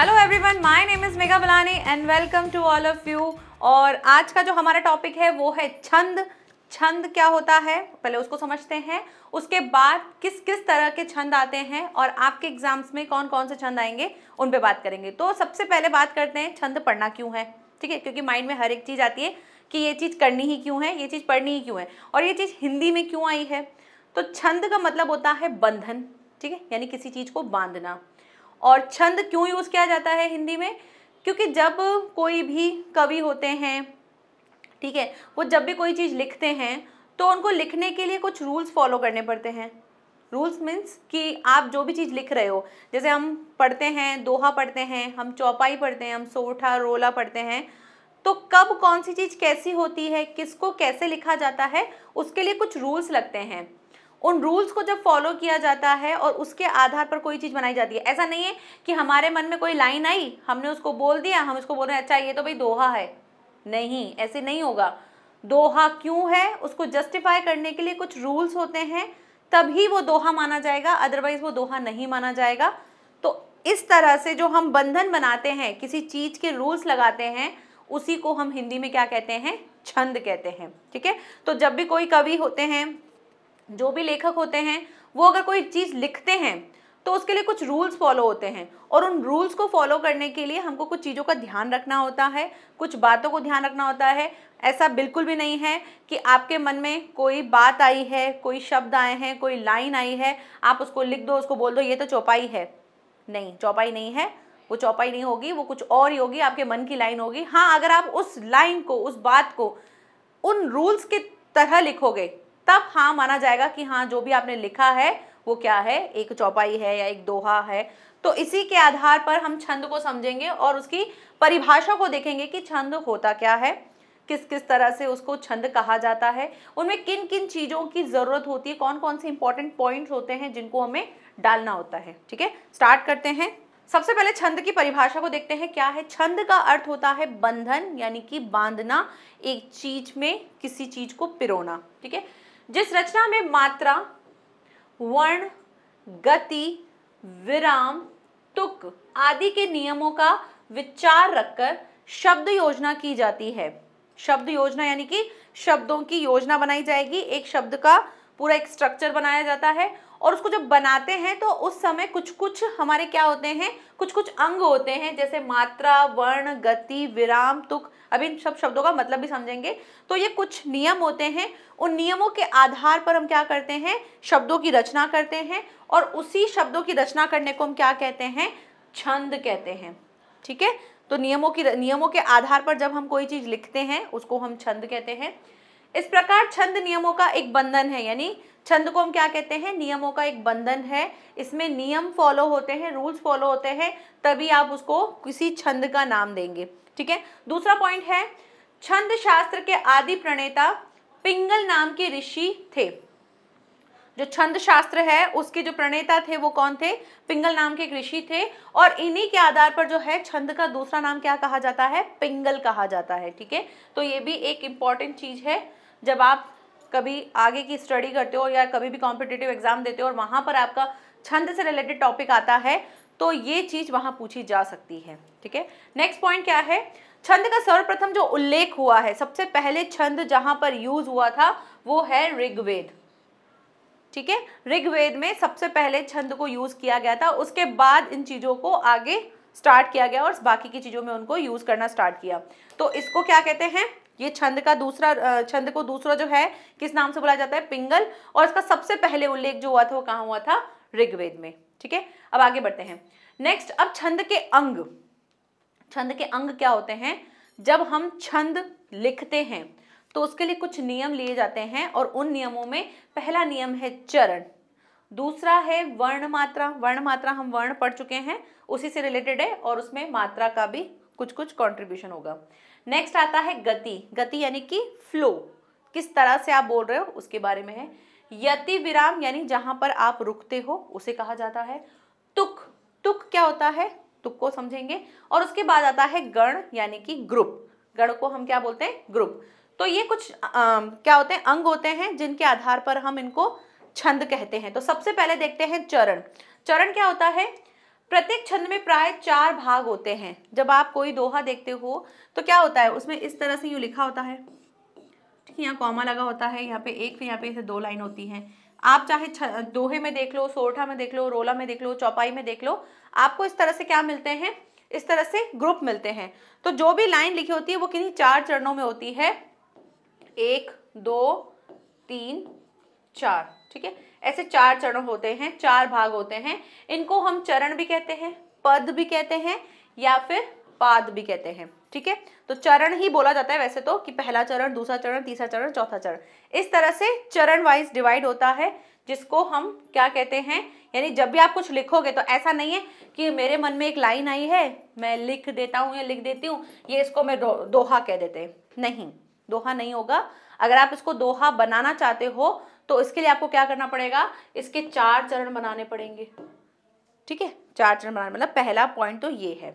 Hello everyone my name is Megha Balani and welcome to all of you और आज का जो हमारा टॉपिक है वो है छंद छंद क्या होता है पहले उसको समझते हैं उसके बाद किस किस तरह के छंद आते हैं और आपके एग्जाम्स में कौन कौन से छंद आएंगे उन पे बात करेंगे तो सबसे पहले बात करते हैं छंद पढ़ना क्यों है ठीक है क्योंकि माइंड में हर एक चीज़ आती है कि ये चीज़ करनी ही क्यों है ये चीज़ पढ़नी ही क्यों है और ये चीज़ हिंदी में क्यों आई है तो छंद का मतलब होता है बंधन ठीक है यानी किसी चीज़ को बांधना और छंद क्यों यूज़ किया जाता है हिंदी में क्योंकि जब कोई भी कवि होते हैं ठीक है वो जब भी कोई चीज़ लिखते हैं तो उनको लिखने के लिए कुछ रूल्स फॉलो करने पड़ते हैं रूल्स मीन्स कि आप जो भी चीज़ लिख रहे हो जैसे हम पढ़ते हैं दोहा पढ़ते हैं हम चौपाई पढ़ते हैं हम सोठा रोला पढ़ते हैं तो कब कौन सी चीज़ कैसी होती है किसको कैसे लिखा जाता है उसके लिए कुछ रूल्स लगते हैं उन रूल्स को जब फॉलो किया जाता है और उसके आधार पर कोई चीज़ बनाई जाती है ऐसा नहीं है कि हमारे मन में कोई लाइन आई हमने उसको बोल दिया हम उसको बोल रहे हैं अच्छा ये तो भाई दोहा है नहीं ऐसे नहीं होगा दोहा क्यों है उसको जस्टिफाई करने के लिए कुछ रूल्स होते हैं तभी वो दोहा माना जाएगा अदरवाइज वो दोहा नहीं माना जाएगा तो इस तरह से जो हम बंधन बनाते हैं किसी चीज़ के रूल्स लगाते हैं उसी को हम हिंदी में क्या कहते हैं छंद कहते हैं ठीक है तो जब भी कोई कवि होते हैं जो भी लेखक होते हैं वो अगर कोई चीज़ लिखते हैं तो उसके लिए कुछ रूल्स फॉलो होते हैं और उन रूल्स को फॉलो करने के लिए हमको कुछ चीज़ों का ध्यान रखना होता है कुछ बातों को ध्यान रखना होता है ऐसा बिल्कुल भी नहीं है कि आपके मन में कोई बात आई है कोई शब्द आए हैं कोई लाइन आई है आप उसको लिख दो उसको बोल दो ये तो चौपाई है नहीं चौपाई नहीं है वो चौपाई नहीं होगी वो कुछ और ही होगी आपके मन की लाइन होगी हाँ अगर आप उस लाइन को उस बात को उन रूल्स के तरह लिखोगे तब हाँ माना जाएगा कि हाँ जो भी आपने लिखा है वो क्या है एक चौपाई है या एक दोहा है तो इसी के आधार पर हम छंद को समझेंगे और उसकी परिभाषा को देखेंगे कि छंद होता क्या है किस किस तरह से उसको छंद कहा जाता है उनमें किन किन चीज़ों की ज़रूरत होती है कौन कौन से इंपॉर्टेंट पॉइंट होते हैं जिनको हमें डालना होता है ठीक है स्टार्ट करते हैं सबसे पहले छंद की परिभाषा को देखते हैं क्या है छंद का अर्थ होता है बंधन यानी कि बांधना एक चीज में किसी चीज को पिरोना ठीक है जिस रचना में मात्रा वर्ण गति विराम तुक आदि के नियमों का विचार रखकर शब्द योजना की जाती है शब्द योजना यानी कि शब्दों की योजना बनाई जाएगी एक शब्द का पूरा एक स्ट्रक्चर बनाया जाता है और उसको जब बनाते हैं तो उस समय कुछ कुछ हमारे क्या होते हैं कुछ कुछ अंग होते हैं जैसे मात्रा वर्ण गति विराम तुक अभी इन सब शब्दों का मतलब भी समझेंगे तो ये कुछ नियम होते हैं उन नियमों के आधार पर हम क्या करते हैं शब्दों की रचना करते हैं और उसी शब्दों की रचना करने को हम क्या कहते हैं छंद कहते हैं ठीक है तो नियमों की नियमों के आधार पर जब हम कोई चीज़ लिखते हैं उसको हम छंद कहते हैं इस प्रकार छंद नियमों का एक बंधन है यानी छंद को हम क्या कहते हैं नियमों का एक बंधन है इसमें नियम फॉलो होते हैं रूल्स फॉलो होते हैं तभी आप उसको किसी छंद का नाम देंगे ठीक है दूसरा पॉइंट है छंद शास्त्र के आदि प्रणेता पिंगल नाम के ऋषि थे जो छंद शास्त्र है उसके जो प्रणेता थे वो कौन थे पिंगल नाम के ऋषि थे और इन्हीं के आधार पर जो है छंद का दूसरा नाम क्या कहा जाता है पिंगल कहा जाता है ठीक है तो ये भी एक इंपॉर्टेंट चीज है जब आप कभी आगे की स्टडी करते हो या कभी भी कॉम्पिटेटिव एग्जाम देते हो और वहाँ पर आपका छंद से रिलेटेड टॉपिक आता है तो ये चीज़ वहाँ पूछी जा सकती है ठीक है नेक्स्ट पॉइंट क्या है छंद का सर्वप्रथम जो उल्लेख हुआ है सबसे पहले छंद जहाँ पर यूज हुआ था वो है ऋग्वेद ठीक है ऋग्वेद में सबसे पहले छंद को यूज किया गया था उसके बाद इन चीज़ों को आगे स्टार्ट किया गया और बाकी की चीज़ों में उनको यूज करना स्टार्ट किया तो इसको क्या कहते हैं ये छंद का दूसरा छंद को दूसरा जो है किस नाम से बोला जाता है पिंगल और इसका सबसे पहले उल्लेख जो हुआ था वो कहा हुआ था ऋग्वेद में ठीक है अब आगे बढ़ते हैं नेक्स्ट अब छंद के अंग छंद के अंग क्या होते हैं जब हम छंद लिखते हैं तो उसके लिए कुछ नियम लिए जाते हैं और उन नियमों में पहला नियम है चरण दूसरा है वर्ण मात्रा वर्ण मात्रा हम वर्ण पढ़ चुके हैं उसी से रिलेटेड है और उसमें मात्रा का भी कुछ कुछ कंट्रीब्यूशन होगा नेक्स्ट आता है गति गति यानी कि फ्लो किस तरह से आप बोल रहे हो उसके बारे में है यति विराम यानी जहां पर आप रुकते हो उसे कहा जाता है तुक तुक क्या होता है तुक को समझेंगे और उसके बाद आता है गण यानी कि ग्रुप गण को हम क्या बोलते हैं ग्रुप तो ये कुछ आ, क्या होते हैं अंग होते हैं जिनके आधार पर हम इनको छंद कहते हैं तो सबसे पहले देखते हैं चरण चरण क्या होता है प्रत्येक छंद में प्राय चार भाग होते हैं जब आप कोई दोहा देखते हो तो क्या होता है उसमें इस तरह से यूँ लिखा होता है यहाँ कॉमा लगा होता है यहाँ पे एक फिर यहाँ पे ऐसे दो लाइन होती हैं आप चाहे दोहे में देख लो सोरठा में देख लो रोला में देख लो चौपाई में देख लो आपको इस तरह से क्या मिलते हैं इस तरह से ग्रुप मिलते हैं तो जो भी लाइन लिखी होती है वो किन्हीं चार चरणों में होती है एक दो तीन चार ठीक है ऐसे चार चरण होते हैं चार भाग होते हैं इनको हम चरण भी कहते हैं पद भी कहते हैं या फिर पाद भी कहते हैं ठीक है तो चरण ही बोला जाता है वैसे तो कि पहला चरण दूसरा चरण तीसरा चरण चौथा चरण इस तरह से चरण वाइज डिवाइड होता है जिसको हम क्या कहते हैं यानी जब भी आप कुछ लिखोगे तो ऐसा नहीं है कि मेरे मन में एक लाइन आई है मैं लिख देता हूँ या लिख देती हूँ ये इसको मैं दो, दोहा कह देते नहीं दोहा नहीं होगा अगर आप इसको दोहा बनाना चाहते हो तो इसके लिए आपको क्या करना पड़ेगा इसके चार चरण बनाने पड़ेंगे ठीक है चार चरण बनाने मतलब पहला पॉइंट तो ये है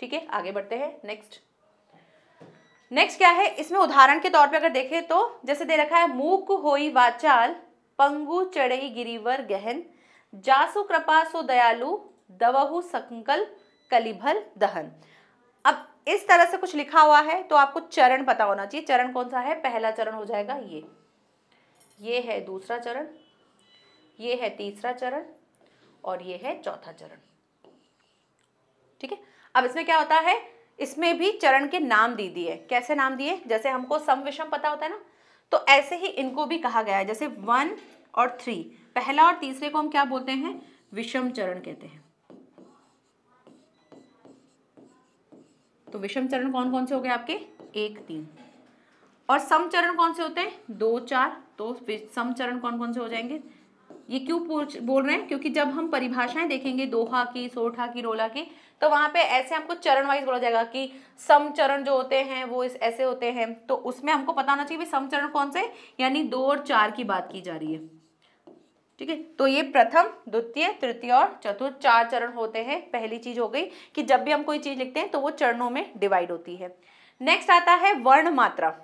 ठीक है आगे बढ़ते हैं नेक्स्ट नेक्स्ट क्या है इसमें उदाहरण के तौर पे अगर देखें तो जैसे दे रखा है मूक होई वाचाल पंगु चढ़ई गिरीवर गहन जासु कृपा सो दयालु दवहु संकल कलिभल दहन अब इस तरह से कुछ लिखा हुआ है तो आपको चरण पता होना चाहिए चरण कौन सा है पहला चरण हो जाएगा ये ये है दूसरा चरण ये है तीसरा चरण और ये है चौथा चरण ठीक है अब इसमें क्या होता है इसमें भी चरण के नाम दी दिए कैसे नाम दिए जैसे हमको सम विषम पता होता है ना तो ऐसे ही इनको भी कहा गया है जैसे वन और थ्री पहला और तीसरे को हम क्या बोलते हैं विषम चरण कहते हैं तो विषम चरण कौन कौन से हो गए आपके एक तीन और समचरण कौन से होते हैं दो चार तो समचरण कौन कौन से हो जाएंगे ये क्यों पूछ बोल रहे हैं क्योंकि जब हम परिभाषाएं देखेंगे दोहा की सोठा की रोला की तो वहां पे ऐसे हमको चरण वाइज बोला जाएगा कि समचरण जो होते हैं वो इस ऐसे होते हैं तो उसमें हमको पता होना चाहिए समचरण कौन से यानी दो और चार की बात की जा रही है ठीक है तो ये प्रथम द्वितीय तृतीय और चतुर्थ चार चरण होते हैं पहली चीज हो गई कि जब भी हम कोई चीज लिखते हैं तो वो चरणों में डिवाइड होती है नेक्स्ट आता है वर्ण मात्रा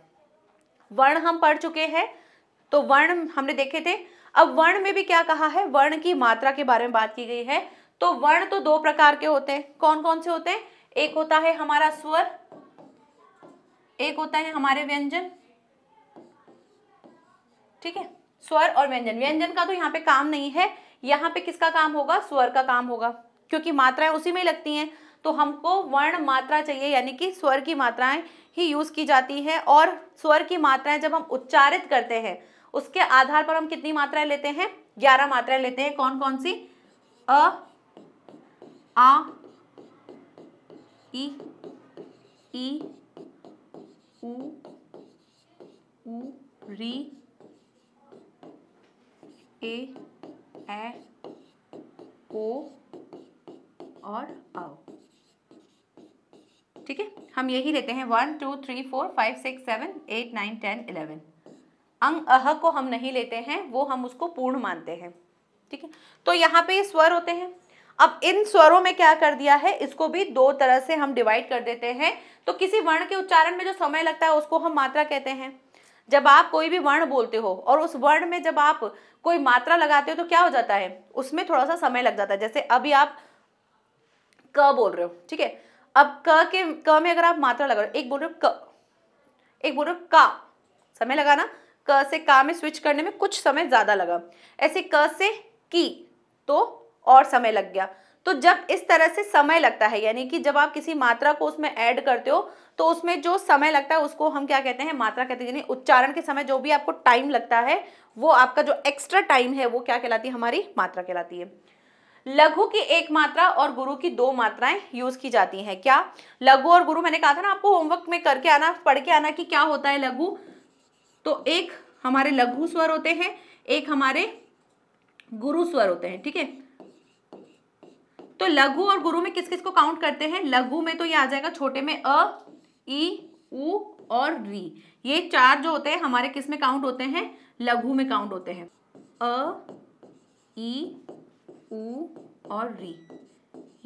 वर्ण हम पढ़ चुके हैं तो वर्ण हमने देखे थे अब वर्ण में भी क्या कहा है वर्ण की मात्रा के बारे में बात की गई है तो वर्ण तो दो प्रकार के होते हैं कौन कौन से होते हैं एक होता है हमारा स्वर एक होता है हमारे व्यंजन ठीक है स्वर और व्यंजन व्यंजन का तो यहाँ पे काम नहीं है यहाँ पे किसका काम होगा स्वर का काम होगा क्योंकि मात्राएं उसी में लगती हैं तो हमको वर्ण मात्रा चाहिए यानी कि स्वर की मात्राएं ही यूज़ की जाती है और स्वर की मात्राएं जब हम उच्चारित करते हैं उसके आधार पर हम कितनी मात्राएं लेते हैं ग्यारह मात्राएं लेते हैं कौन कौन सी अ आ ई ई उ उ री ए ए ओ और औ ठीक है हम यही लेते हैं one two three four five six seven eight nine ten eleven अंग अह को हम नहीं लेते हैं वो हम उसको पूर्ण मानते हैं ठीक है तो यहाँ पे ये स्वर होते हैं अब इन स्वरों में क्या कर दिया है इसको भी दो तरह से हम डिवाइड कर देते हैं तो किसी वर्ण के उच्चारण में जो समय लगता है उसको हम मात्रा कहते हैं जब आप कोई भी वर्ण बोलते हो और उस वर्ण में जब आप कोई मात्रा लगाते हो तो क्या हो जाता है उसमें थोड़ा सा समय लग जाता है जैसे अभी आप क बोल रहे हो ठीक है अब क के क में अगर आप मात्रा लगा रहे एक बोल रहे हो क एक बोल रहे हो का समय लगा ना क से का में स्विच करने में कुछ समय ज़्यादा लगा ऐसे क से की तो और समय लग गया तो जब इस तरह से समय लगता है यानी कि जब आप किसी मात्रा को उसमें ऐड करते हो तो उसमें जो समय लगता है उसको हम क्या कहते हैं मात्रा कहते हैं उच्चारण के समय जो भी आपको टाइम लगता है वो आपका जो एक्स्ट्रा टाइम है वो क्या कहलाती है हमारी मात्रा कहलाती है लघु की एक मात्रा और गुरु की दो मात्राएं यूज की जाती हैं क्या लघु और गुरु मैंने कहा था ना आपको होमवर्क में करके आना पढ़ के आना कि क्या होता है लघु तो एक हमारे लघु स्वर होते हैं एक हमारे गुरु स्वर होते हैं ठीक है तो लघु और गुरु में किस किस को काउंट करते हैं लघु में तो ये आ जाएगा छोटे में अ ई उ और री ये चार जो होते हैं हमारे किस में काउंट होते हैं लघु में काउंट होते हैं अ ई ऊ और री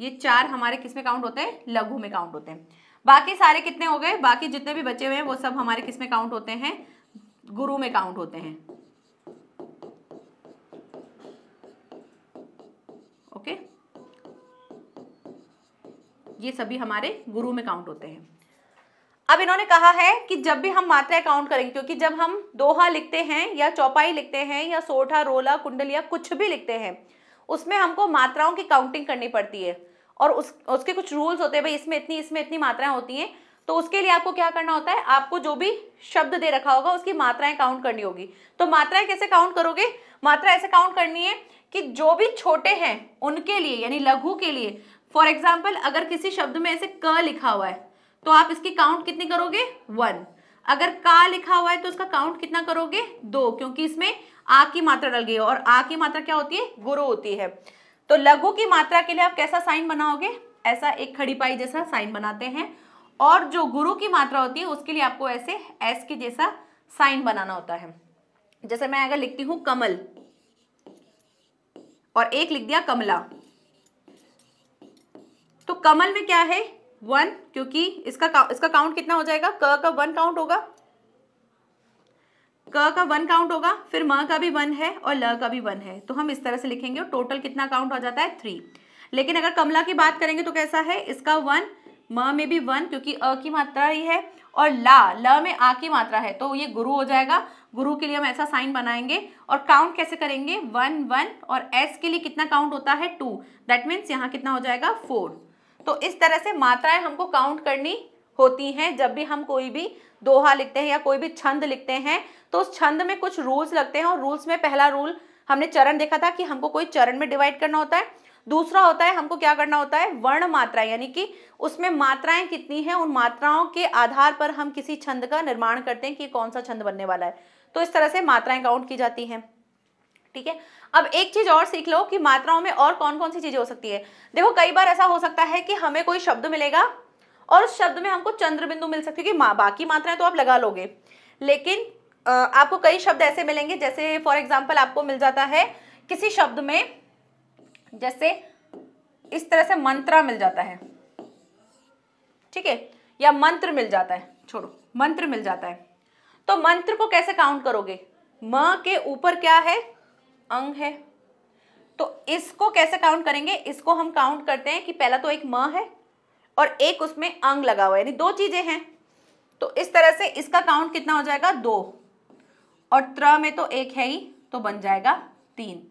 ये चार हमारे किस में काउंट होते हैं लघु में काउंट होते हैं बाकी सारे कितने हो गए बाकी जितने भी बचे हुए हैं वो सब हमारे किस में काउंट होते हैं गुरु में काउंट होते हैं ओके ये सभी हमारे गुरु में काउंट होते हैं अब इन्होंने कहा है कि जब भी हम मात्रा काउंट करेंगे क्योंकि जब हम दोहा लिखते हैं या चौपाई लिखते हैं या सोठा रोला कुंडल या कुछ भी लिखते हैं उसमें हमको मात्राओं की काउंटिंग करनी पड़ती है और उस उसके कुछ रूल्स होते हैं भाई इसमें इतनी इसमें इतनी मात्राएं होती हैं तो उसके लिए आपको क्या करना होता है आपको जो भी शब्द दे रखा होगा उसकी मात्राएं काउंट करनी होगी तो मात्राएं कैसे काउंट करोगे मात्रा ऐसे काउंट करनी है कि जो भी छोटे हैं उनके लिए यानी लघु के लिए फॉर एग्जाम्पल अगर किसी शब्द में ऐसे क लिखा हुआ है तो आप इसकी काउंट कितनी करोगे वन अगर का लिखा हुआ है तो उसका काउंट कितना करोगे दो क्योंकि इसमें आ की मात्रा डल गई और आ की मात्रा क्या होती है गुरु होती है तो लघु की मात्रा के लिए आप कैसा साइन बनाओगे ऐसा एक खड़ी पाई जैसा साइन बनाते हैं और जो गुरु की मात्रा होती है उसके लिए आपको ऐसे एस के जैसा साइन बनाना होता है जैसे मैं अगर लिखती हूं कमल और एक लिख दिया कमला तो कमल में क्या है वन क्योंकि इसका इसका काउंट कितना हो जाएगा क का वन काउंट होगा क का वन काउंट होगा फिर म का भी वन है और ल का भी वन है तो हम इस तरह से लिखेंगे और टोटल कितना काउंट हो जाता है थ्री लेकिन अगर कमला की बात करेंगे तो कैसा है इसका वन म में भी वन क्योंकि अ की मात्रा ही है और ला ल में आ की मात्रा है तो ये गुरु हो जाएगा गुरु के लिए हम ऐसा साइन बनाएंगे और काउंट कैसे करेंगे वन वन और एस के लिए कितना काउंट होता है टू दैट मीन्स यहाँ कितना हो जाएगा फोर तो इस तरह से मात्राएं हमको काउंट करनी होती हैं जब भी हम कोई भी दोहा लिखते हैं या कोई भी छंद लिखते हैं तो उस छंद में कुछ रूल्स लगते हैं और रूल्स में पहला रूल हमने चरण देखा था कि हमको कोई चरण में डिवाइड करना होता है दूसरा होता है हमको क्या करना होता है वर्ण मात्रा यानी कि उसमें मात्राएं कितनी हैं उन मात्राओं के आधार पर हम किसी छंद का निर्माण करते हैं कि कौन सा छंद बनने वाला है तो इस तरह से मात्राएं काउंट की जाती हैं ठीक है अब एक चीज और सीख लो कि मात्राओं में और कौन कौन सी चीजें हो सकती है देखो कई बार ऐसा हो सकता है कि हमें कोई शब्द मिलेगा और उस शब्द में हमको चंद्र बिंदु मिल सकती है क्योंकि बाकी मात्राएं तो आप लगा लोगे लेकिन आपको कई शब्द ऐसे मिलेंगे जैसे फॉर एग्जाम्पल आपको मिल जाता है किसी शब्द में जैसे इस तरह से मंत्रा मिल जाता है ठीक है या मंत्र मिल जाता है छोड़ो मंत्र मिल जाता है तो मंत्र को कैसे काउंट करोगे म के ऊपर क्या है अंग है तो इसको कैसे काउंट करेंगे इसको हम काउंट करते हैं कि पहला तो एक म है और एक उसमें अंग लगा हुआ है यानी दो चीज़ें हैं तो इस तरह से इसका काउंट कितना हो जाएगा दो और त्र में तो एक है ही तो बन जाएगा तीन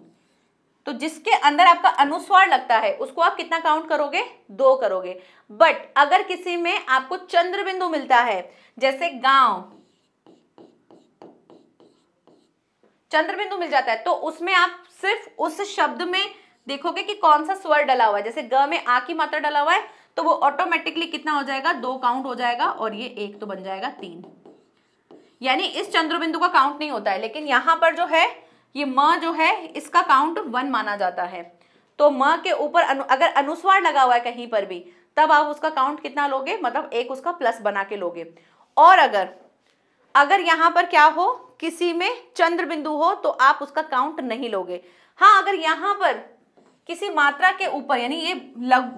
तो जिसके अंदर आपका अनुस्वार लगता है उसको आप कितना काउंट करोगे दो करोगे बट अगर किसी में आपको चंद्र बिंदु मिलता है जैसे गांव चंद्रबिंदु मिल जाता है तो उसमें आप सिर्फ उस शब्द में देखोगे कि कौन सा स्वर डला हुआ है जैसे ग में आ की मात्रा डला हुआ है तो वो ऑटोमेटिकली कितना हो जाएगा दो काउंट हो जाएगा और ये एक तो बन जाएगा तीन यानी इस चंद्रबिंदु का काउंट नहीं होता है लेकिन यहां पर जो है ये म जो है इसका काउंट वन माना जाता है तो म के ऊपर अनु, अगर अनुस्वार लगा हुआ है कहीं पर भी तब आप उसका काउंट कितना लोगे मतलब एक उसका प्लस बना के लोगे और अगर अगर यहां पर क्या हो किसी में चंद्र बिंदु हो तो आप उसका काउंट नहीं लोगे हाँ अगर यहाँ पर किसी मात्रा के ऊपर यानी ये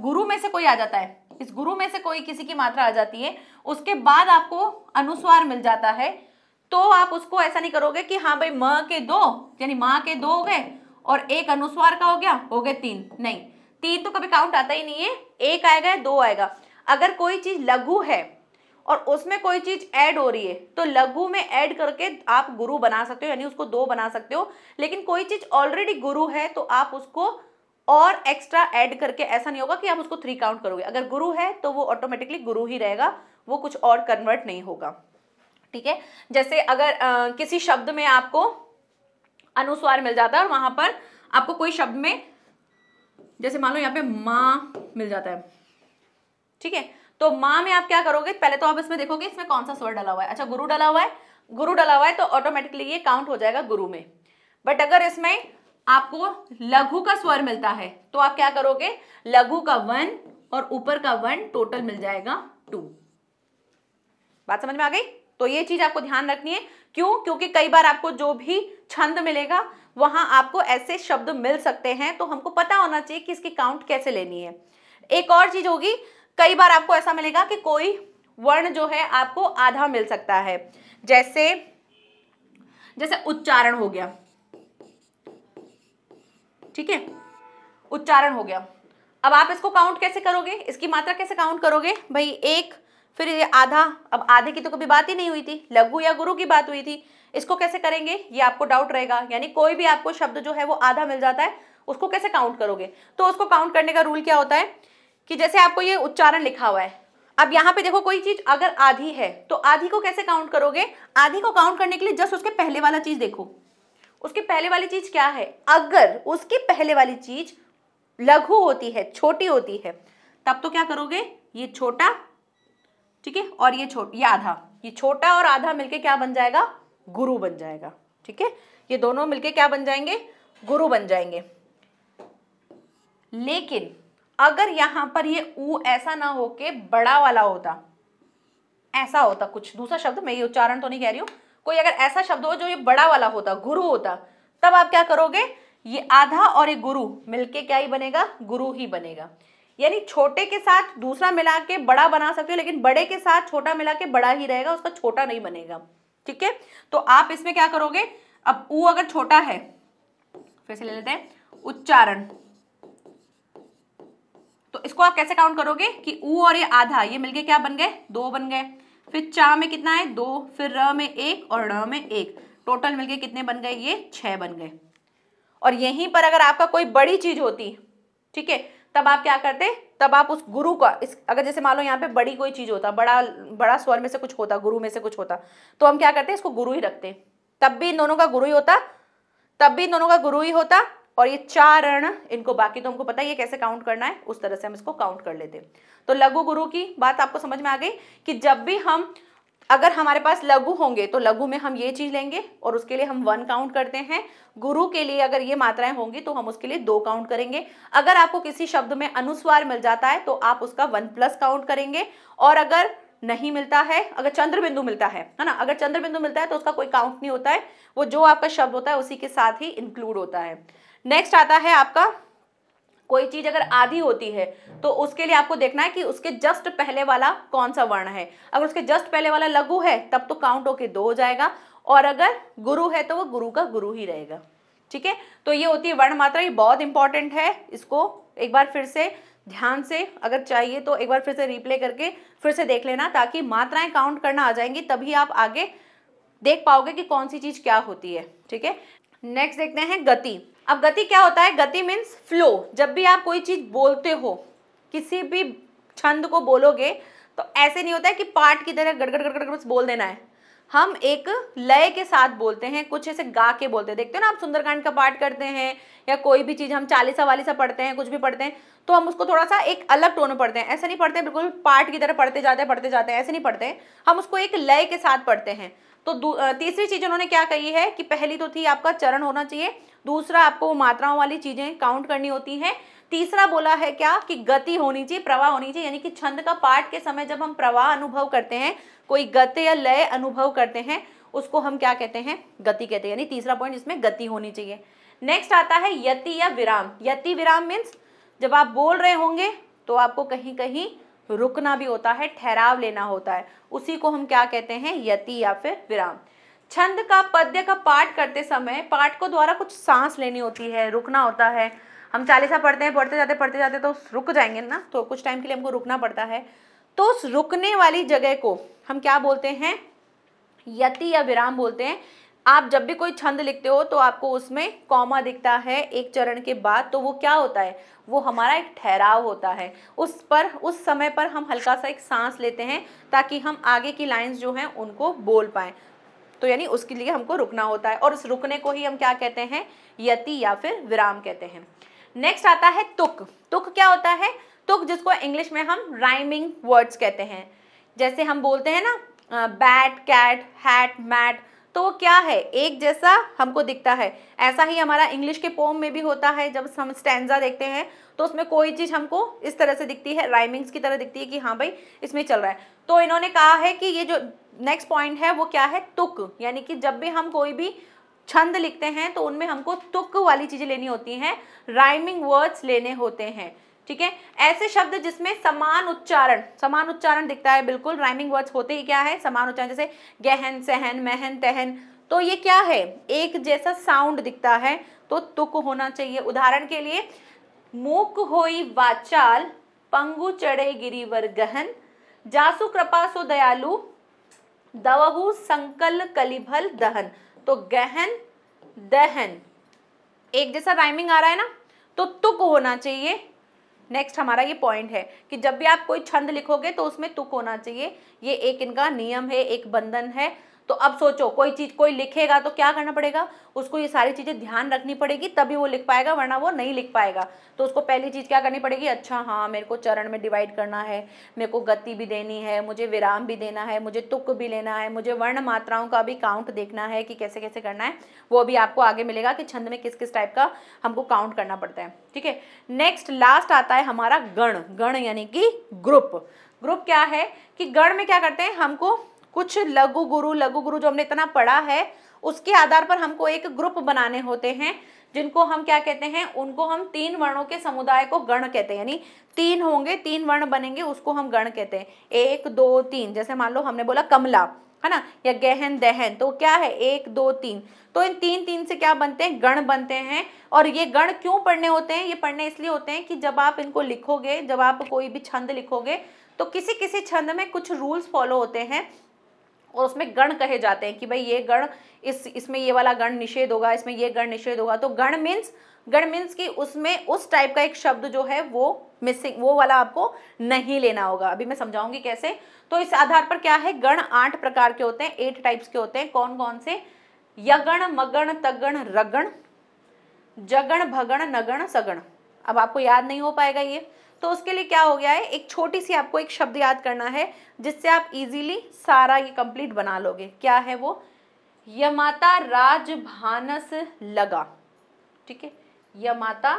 गुरु में से कोई आ जाता है इस गुरु में से कोई किसी की मात्रा आ जाती है उसके बाद आपको अनुस्वार मिल जाता है तो आप उसको ऐसा नहीं करोगे कि हाँ भाई म के दो यानी माँ के दो हो गए और एक अनुस्वार का हो गया हो गए तीन नहीं तीन तो कभी काउंट आता ही नहीं है एक आएगा दो आएगा अगर कोई चीज लघु है और उसमें कोई चीज ऐड हो रही है तो लघु में ऐड करके आप गुरु बना सकते हो यानी उसको दो बना सकते हो लेकिन कोई चीज ऑलरेडी गुरु है तो आप उसको और एक्स्ट्रा ऐड करके ऐसा नहीं होगा कि आप उसको थ्री काउंट करोगे अगर गुरु है तो वो ऑटोमेटिकली गुरु ही रहेगा वो कुछ और कन्वर्ट नहीं होगा ठीक है जैसे अगर आ, किसी शब्द में आपको अनुस्वार मिल जाता है और वहां पर आपको कोई शब्द में जैसे मान लो यहाँ पे माँ मिल जाता है ठीक है तो माँ में आप क्या करोगे पहले तो आप इसमें देखोगे इसमें कौन सा स्वर डला हुआ है अच्छा गुरु डला हुआ है गुरु डला हुआ है तो ऑटोमेटिकली ये काउंट हो जाएगा गुरु में बट अगर इसमें आपको लघु का स्वर मिलता है तो आप क्या करोगे लघु का वन और ऊपर का वन टोटल मिल जाएगा टू बात समझ में आ गई तो ये चीज आपको ध्यान रखनी है क्यों क्योंकि कई बार आपको जो भी छंद मिलेगा वहां आपको ऐसे शब्द मिल सकते हैं तो हमको पता होना चाहिए कि इसकी काउंट कैसे लेनी है एक और चीज होगी कई बार आपको ऐसा मिलेगा कि कोई वर्ण जो है आपको आधा मिल सकता है जैसे जैसे उच्चारण हो गया ठीक है उच्चारण हो गया अब आप इसको काउंट कैसे करोगे इसकी मात्रा कैसे काउंट करोगे भाई एक फिर ये आधा अब आधे की तो कभी बात ही नहीं हुई थी लघु या गुरु की बात हुई थी इसको कैसे करेंगे ये आपको डाउट रहेगा यानी कोई भी आपको शब्द जो है वो आधा मिल जाता है उसको कैसे काउंट करोगे तो उसको काउंट करने का रूल क्या होता है कि जैसे आपको ये उच्चारण लिखा हुआ है अब यहाँ पे देखो कोई चीज अगर आधी है तो आधी को कैसे काउंट करोगे आधी को काउंट करने के लिए जस्ट उसके पहले वाला चीज देखो उसके पहले वाली चीज क्या है अगर उसकी पहले वाली चीज लघु होती है छोटी होती है तब तो क्या करोगे ये छोटा ठीक है और ये छोटा ये आधा ये छोटा और आधा मिलके क्या बन जाएगा गुरु बन जाएगा ठीक है ये दोनों मिलके क्या बन जाएंगे गुरु बन जाएंगे लेकिन अगर यहां पर ये ऊ ऐसा ना होके बड़ा वाला होता ऐसा होता कुछ दूसरा शब्द मैं ये उच्चारण तो नहीं कह रही हूं कोई अगर ऐसा शब्द हो जो ये बड़ा वाला होता गुरु होता तब आप क्या करोगे ये आधा और ये गुरु मिलके क्या ही बनेगा गुरु ही बनेगा यानी छोटे के साथ दूसरा मिला के बड़ा बना सकते हो लेकिन बड़े के साथ छोटा मिला के बड़ा ही रहेगा उसका छोटा नहीं बनेगा ठीक है तो आप इसमें क्या करोगे अब ऊ अगर छोटा है फिर से ले लेते हैं उच्चारण तो इसको आप कैसे काउंट करोगे कि ऊ और ये आधा ये मिलके क्या बन गए दो बन गए फिर चा में कितना है दो फिर र में एक और ण में एक टोटल मिलके कितने बन गए ये छह बन गए और यहीं पर अगर आपका कोई बड़ी चीज होती ठीक है तब आप क्या करते तब आप उस गुरु का इस अगर जैसे मान लो यहाँ पे बड़ी कोई चीज होता बड़ा बड़ा स्वर में से कुछ होता गुरु में से कुछ होता तो हम क्या करते इसको गुरु ही रखते तब भी इन दोनों का गुरु ही होता तब भी इन दोनों का गुरु ही होता और ये चार अर्ण इनको बाकी तो हमको पता है कैसे काउंट करना है उस तरह से हम इसको काउंट कर लेते हैं तो लघु गुरु की बात आपको समझ में आ गई कि जब भी हम अगर हमारे पास लघु होंगे तो लघु में हम ये चीज लेंगे और उसके लिए हम वन काउंट करते हैं गुरु के लिए अगर ये मात्राएं होंगी तो हम उसके लिए दो काउंट करेंगे अगर आपको किसी शब्द में अनुस्वार मिल जाता है तो आप उसका वन प्लस काउंट करेंगे और अगर नहीं मिलता है अगर चंद्र बिंदु मिलता है है ना अगर चंद्र बिंदु मिलता है तो उसका कोई काउंट नहीं होता है वो जो आपका शब्द होता है उसी के साथ ही इंक्लूड होता है नेक्स्ट आता है आपका कोई चीज अगर आधी होती है तो उसके लिए आपको देखना है कि उसके जस्ट पहले वाला कौन सा वर्ण है अगर उसके जस्ट पहले वाला लघु है तब तो काउंट होके दो हो जाएगा और अगर गुरु है तो वो गुरु का गुरु ही रहेगा ठीक है तो ये होती है वर्ण मात्रा ये बहुत इंपॉर्टेंट है इसको एक बार फिर से ध्यान से अगर चाहिए तो एक बार फिर से रिप्ले करके फिर से देख लेना ताकि मात्राएं काउंट करना आ जाएंगी तभी आप आगे देख पाओगे कि कौन सी चीज़ क्या होती है ठीक है नेक्स्ट देखते हैं गति अब गति क्या होता है गति मीन्स फ्लो जब भी आप कोई चीज़ बोलते हो किसी भी छंद को बोलोगे तो ऐसे नहीं होता है कि पार्ट की तरह गड़गड़ गड़गड़ बस बोल देना है हम एक लय के साथ बोलते हैं कुछ ऐसे गा के बोलते हैं देखते हो ना आप सुंदरकांड का पाठ करते हैं या कोई भी चीज़ हम चालीसा वालीसा पढ़ते हैं कुछ भी पढ़ते हैं तो हम उसको थोड़ा सा एक अलग टोन में पढ़ते हैं ऐसे नहीं पढ़ते बिल्कुल पाठ की तरह पढ़ते जाते हैं पढ़ते जाते हैं ऐसे नहीं पढ़ते हम उसको एक लय के साथ पढ़ते हैं तो तीसरी चीज उन्होंने क्या कही है कि पहली तो थी आपका चरण होना चाहिए दूसरा आपको वो मात्राओं वाली चीजें काउंट करनी होती हैं तीसरा बोला है क्या कि गति होनी चाहिए प्रवाह होनी चाहिए यानी कि छंद का पाठ के समय जब हम प्रवाह अनुभव करते हैं कोई गति या लय अनुभव करते हैं उसको हम क्या कहते हैं गति कहते हैं यानी तीसरा पॉइंट इसमें गति होनी चाहिए नेक्स्ट आता है यति या विराम यति विराम मीन्स जब आप बोल रहे होंगे तो आपको कहीं कहीं रुकना भी होता है ठहराव लेना होता है उसी को हम क्या कहते हैं यति या फिर विराम छंद का पद्य का पाठ करते समय पाठ को द्वारा कुछ सांस लेनी होती है रुकना होता है हम चालीसा पढ़ते हैं पढ़ते जाते पढ़ते जाते तो रुक जाएंगे ना तो कुछ टाइम के लिए हमको रुकना पड़ता है तो उस रुकने वाली जगह को हम क्या बोलते हैं यति या विराम बोलते हैं आप जब भी कोई छंद लिखते हो तो आपको उसमें कॉमा दिखता है एक चरण के बाद तो वो क्या होता है वो हमारा एक ठहराव होता है उस पर उस समय पर हम हल्का सा एक सांस लेते हैं ताकि हम आगे की लाइंस जो हैं उनको बोल पाएँ तो यानी उसके लिए हमको रुकना होता है और उस रुकने को ही हम क्या कहते हैं यति या फिर विराम कहते हैं नेक्स्ट आता है तुक तुक क्या होता है तुक जिसको इंग्लिश में हम राइमिंग वर्ड्स कहते हैं जैसे हम बोलते हैं ना बैट कैट हैट मैट तो क्या है एक जैसा हमको दिखता है ऐसा ही हमारा इंग्लिश के पोम में भी होता है जब हम स्टैंडा देखते हैं तो उसमें कोई चीज़ हमको इस तरह से दिखती है राइमिंग्स की तरह दिखती है कि हाँ भाई इसमें चल रहा है तो इन्होंने कहा है कि ये जो नेक्स्ट पॉइंट है वो क्या है तुक यानी कि जब भी हम कोई भी छंद लिखते हैं तो उनमें हमको तुक वाली चीज़ें लेनी होती हैं राइमिंग वर्ड्स लेने होते हैं ठीक है ऐसे शब्द जिसमें समान उच्चारण समान उच्चारण दिखता है बिल्कुल राइमिंग वर्ड्स होते ही क्या है समान उच्चारण जैसे गहन सहन महन तहन तो ये क्या है एक जैसा साउंड दिखता है तो तुक होना चाहिए उदाहरण के लिए मूक होई वाचाल पंगु चढ़े गिरीवर गहन जासु सो दयालु दवहु संकल कलिभल दहन तो गहन दहन एक जैसा राइमिंग आ रहा है ना तो तुक होना चाहिए नेक्स्ट हमारा ये पॉइंट है कि जब भी आप कोई छंद लिखोगे तो उसमें तुक होना चाहिए ये एक इनका नियम है एक बंधन है तो अब सोचो कोई चीज़ कोई लिखेगा तो क्या करना पड़ेगा उसको ये सारी चीज़ें ध्यान रखनी पड़ेगी तभी वो लिख पाएगा वरना वो नहीं लिख पाएगा तो उसको पहली चीज़ क्या करनी पड़ेगी अच्छा हाँ मेरे को चरण में डिवाइड करना है मेरे को गति भी देनी है मुझे विराम भी देना है मुझे तुक भी लेना है मुझे वर्ण मात्राओं का भी काउंट देखना है कि कैसे कैसे करना है वो भी आपको आगे मिलेगा कि छंद में किस किस टाइप का हमको काउंट करना पड़ता है ठीक है नेक्स्ट लास्ट आता है हमारा गण गण यानी कि ग्रुप ग्रुप क्या है कि गण में क्या करते हैं हमको कुछ लघु गुरु लघु गुरु जो हमने इतना पढ़ा है उसके आधार पर हमको एक ग्रुप बनाने होते हैं जिनको हम क्या कहते हैं उनको हम तीन वर्णों के समुदाय को गण कहते हैं यानी तीन होंगे तीन वर्ण बनेंगे उसको हम गण कहते हैं एक दो तीन जैसे मान लो हमने बोला कमला है ना या गहन दहन तो क्या है एक दो तीन तो इन तीन तीन से क्या बनते हैं गण बनते हैं और ये गण क्यों पढ़ने होते हैं ये पढ़ने इसलिए होते हैं कि जब आप इनको लिखोगे जब आप कोई भी छंद लिखोगे तो किसी किसी छंद में कुछ रूल्स फॉलो होते हैं और उसमें गण कहे जाते हैं कि भाई ये गण इस इसमें ये वाला गण निषेध होगा इसमें ये गण निषेध होगा तो गण मीन्स गण मीन्स कि उसमें उस टाइप का एक शब्द जो है वो मिसिंग वो वाला आपको नहीं लेना होगा अभी मैं समझाऊंगी कैसे तो इस आधार पर क्या है गण आठ प्रकार के होते हैं एट टाइप्स के होते हैं कौन कौन से यगण मगण तगण रगण जगण भगण नगण सगण अब आपको याद नहीं हो पाएगा ये तो उसके लिए क्या हो गया है एक छोटी सी आपको एक शब्द याद करना है जिससे आप इजीली सारा ये कंप्लीट बना लोगे क्या है वो यमाता राजभानस लगा ठीक है यमाता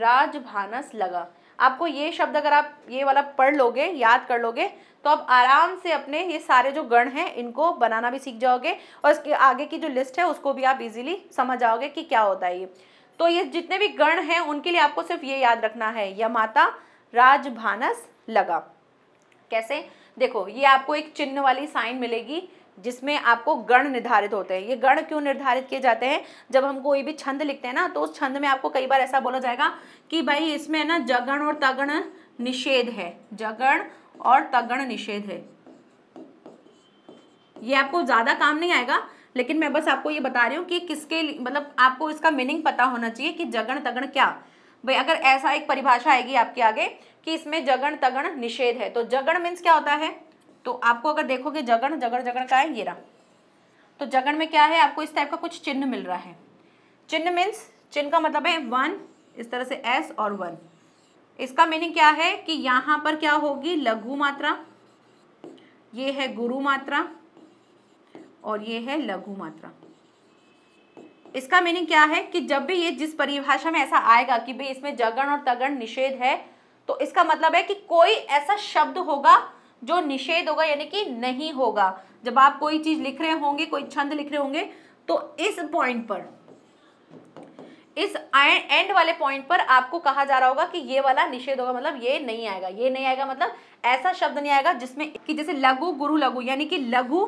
राजभानस लगा आपको ये शब्द अगर आप ये वाला पढ़ लोगे याद कर लोगे तो आप आराम से अपने ये सारे जो गण हैं इनको बनाना भी सीख जाओगे और इसके आगे की जो लिस्ट है उसको भी आप इजीली समझ आओगे कि क्या होता है ये तो ये जितने भी गण हैं उनके लिए आपको सिर्फ ये याद रखना है यमाता राजभानस लगा कैसे देखो ये आपको एक चिन्ह वाली साइन मिलेगी जिसमें आपको गण निर्धारित होते हैं ये गण क्यों निर्धारित किए जाते हैं जब हम कोई भी छंद लिखते हैं ना तो उस छंद में आपको कई बार ऐसा बोला जाएगा कि भाई इसमें ना जगण और तगण निषेध है जगण और तगण निषेध है ये आपको ज़्यादा काम नहीं आएगा लेकिन मैं बस आपको ये बता रही हूँ कि किसके मतलब आपको इसका मीनिंग पता होना चाहिए कि जगण तगण क्या भाई अगर ऐसा एक परिभाषा आएगी आपके आगे कि इसमें जगण तगण निषेध है तो जगण मीन्स क्या होता है तो आपको अगर देखोगे जगण जगण जगण का है ये रहा तो जगण में क्या है आपको इस टाइप का कुछ चिन्ह मिल रहा है चिन्ह मीन्स चिन्ह का मतलब है वन इस तरह से एस और वन इसका मीनिंग क्या है कि यहाँ पर क्या होगी लघु मात्रा ये है गुरु मात्रा और ये है लघु मात्रा इसका मीनिंग क्या है कि जब भी ये जिस परिभाषा में ऐसा आएगा कि भाई इसमें जगण और तगण निषेध है तो इसका मतलब है कि कोई ऐसा शब्द होगा जो निषेध होगा यानी कि नहीं होगा जब आप कोई चीज लिख रहे होंगे कोई छंद लिख रहे होंगे तो इस पॉइंट पर इस एंड वाले पॉइंट पर आपको कहा जा रहा होगा कि ये वाला निषेध होगा मतलब ये नहीं आएगा ये नहीं आएगा मतलब ऐसा शब्द नहीं आएगा जिसमें कि जैसे लघु गुरु लघु यानी कि लघु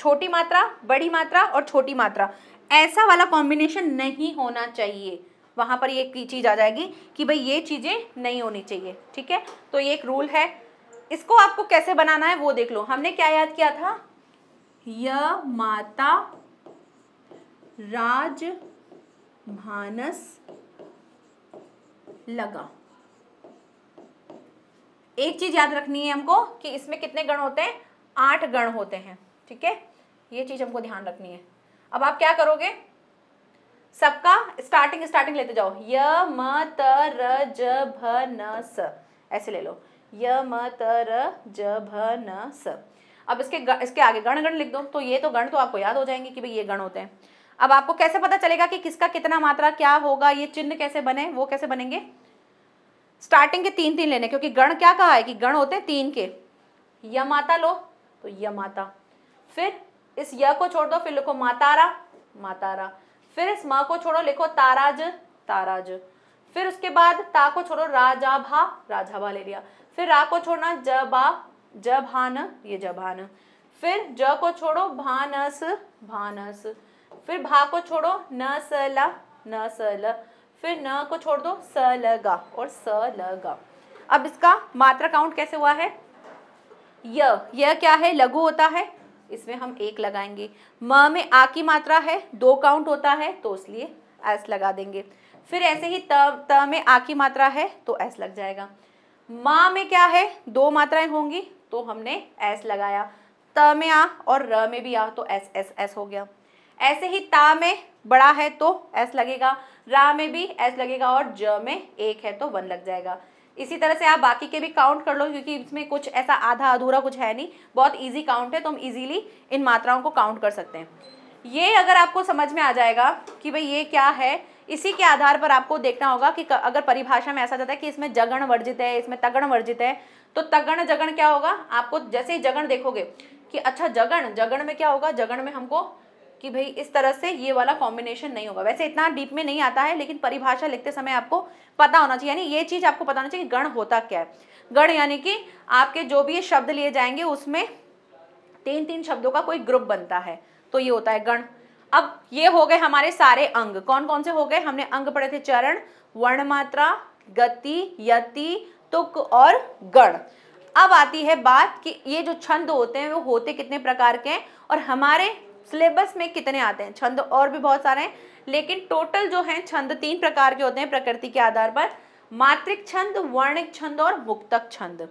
छोटी मात्रा बड़ी मात्रा और छोटी मात्रा ऐसा वाला कॉम्बिनेशन नहीं होना चाहिए वहाँ पर ये चीज़ आ जाएगी कि भाई ये चीज़ें नहीं होनी चाहिए ठीक है तो ये एक रूल है इसको आपको कैसे बनाना है वो देख लो हमने क्या याद किया था य माता राज भानस लगा एक चीज याद रखनी है हमको कि इसमें कितने गण होते हैं आठ गण होते हैं ठीक है ये चीज़ हमको ध्यान रखनी है अब आप क्या करोगे सबका स्टार्टिंग स्टार्टिंग लेते जाओ य म त र ज भ न स ऐसे ले लो य म त र ज भ न स अब इसके इसके आगे गण गण लिख दो तो ये तो गण तो आपको याद हो जाएंगे कि भाई ये गण होते हैं अब आपको कैसे पता चलेगा कि किसका कितना मात्रा क्या होगा ये चिन्ह कैसे बने वो कैसे बनेंगे स्टार्टिंग के तीन तीन लेने क्योंकि गण क्या कहा है कि गण होते हैं तीन के यमाता लो तो यमाता फिर इस य को छोड़ दो फिर लिखो मातारा मातारा फिर इस म को छोड़ो लिखो ताराज ताराज फिर उसके बाद ता को छोड़ो राजा भा राजा भा ले लिया फिर रा को छोड़ना ज ज भान ये भान फिर ज को छोड़ो भानस भानस फिर भा को छोड़ो न सला न सल फिर न को छोड़ दो स लगा और स लगा अब इसका मात्रा काउंट कैसे हुआ है य क्या है लघु होता है इसमें हम एक लगाएंगे म में आ की मात्रा है दो काउंट होता है तो इसलिए एस लगा देंगे फिर ऐसे ही त त में आ की मात्रा है तो एस लग जाएगा माँ में क्या है दो मात्राएं होंगी तो हमने एस लगाया त में आ और र में भी आ तो एस एस एस हो गया ऐसे ही ता में बड़ा है तो एस लगेगा रा में भी एस लगेगा और ज में एक है तो वन लग जाएगा इसी तरह से आप बाकी के भी काउंट कर लो क्योंकि इसमें कुछ ऐसा आधा अधूरा कुछ है नहीं बहुत इजी काउंट है तो हम इजीली इन मात्राओं को काउंट कर सकते हैं ये अगर आपको समझ में आ जाएगा कि भाई ये क्या है इसी के आधार पर आपको देखना होगा कि अगर परिभाषा में ऐसा जाता है कि इसमें जगण वर्जित है इसमें तगण वर्जित है तो तगण जगण क्या होगा आपको जैसे ही जगण देखोगे कि अच्छा जगण जगण में क्या होगा जगण में हमको कि भाई इस तरह से ये वाला कॉम्बिनेशन नहीं होगा वैसे इतना डीप में नहीं आता है लेकिन परिभाषा लिखते समय आपको पता होना चाहिए यानी ये चीज़ आपको पता होना चाहिए कि गण होता क्या है गण यानी कि आपके जो भी ये शब्द लिए जाएंगे उसमें तीन तीन शब्दों का कोई ग्रुप बनता है तो ये होता है गण अब ये हो गए हमारे सारे अंग कौन कौन से हो गए हमने अंग पढ़े थे चरण वर्णमात्रा गति यति तुक और गण अब आती है बात कि ये जो छंद होते हैं वो होते कितने प्रकार के हैं और हमारे सिलेबस में कितने आते हैं छंद और भी बहुत सारे हैं लेकिन टोटल जो है छंद तीन प्रकार के होते हैं प्रकृति के आधार पर मात्रिक छंद वर्णिक छंद और मुक्तक छंद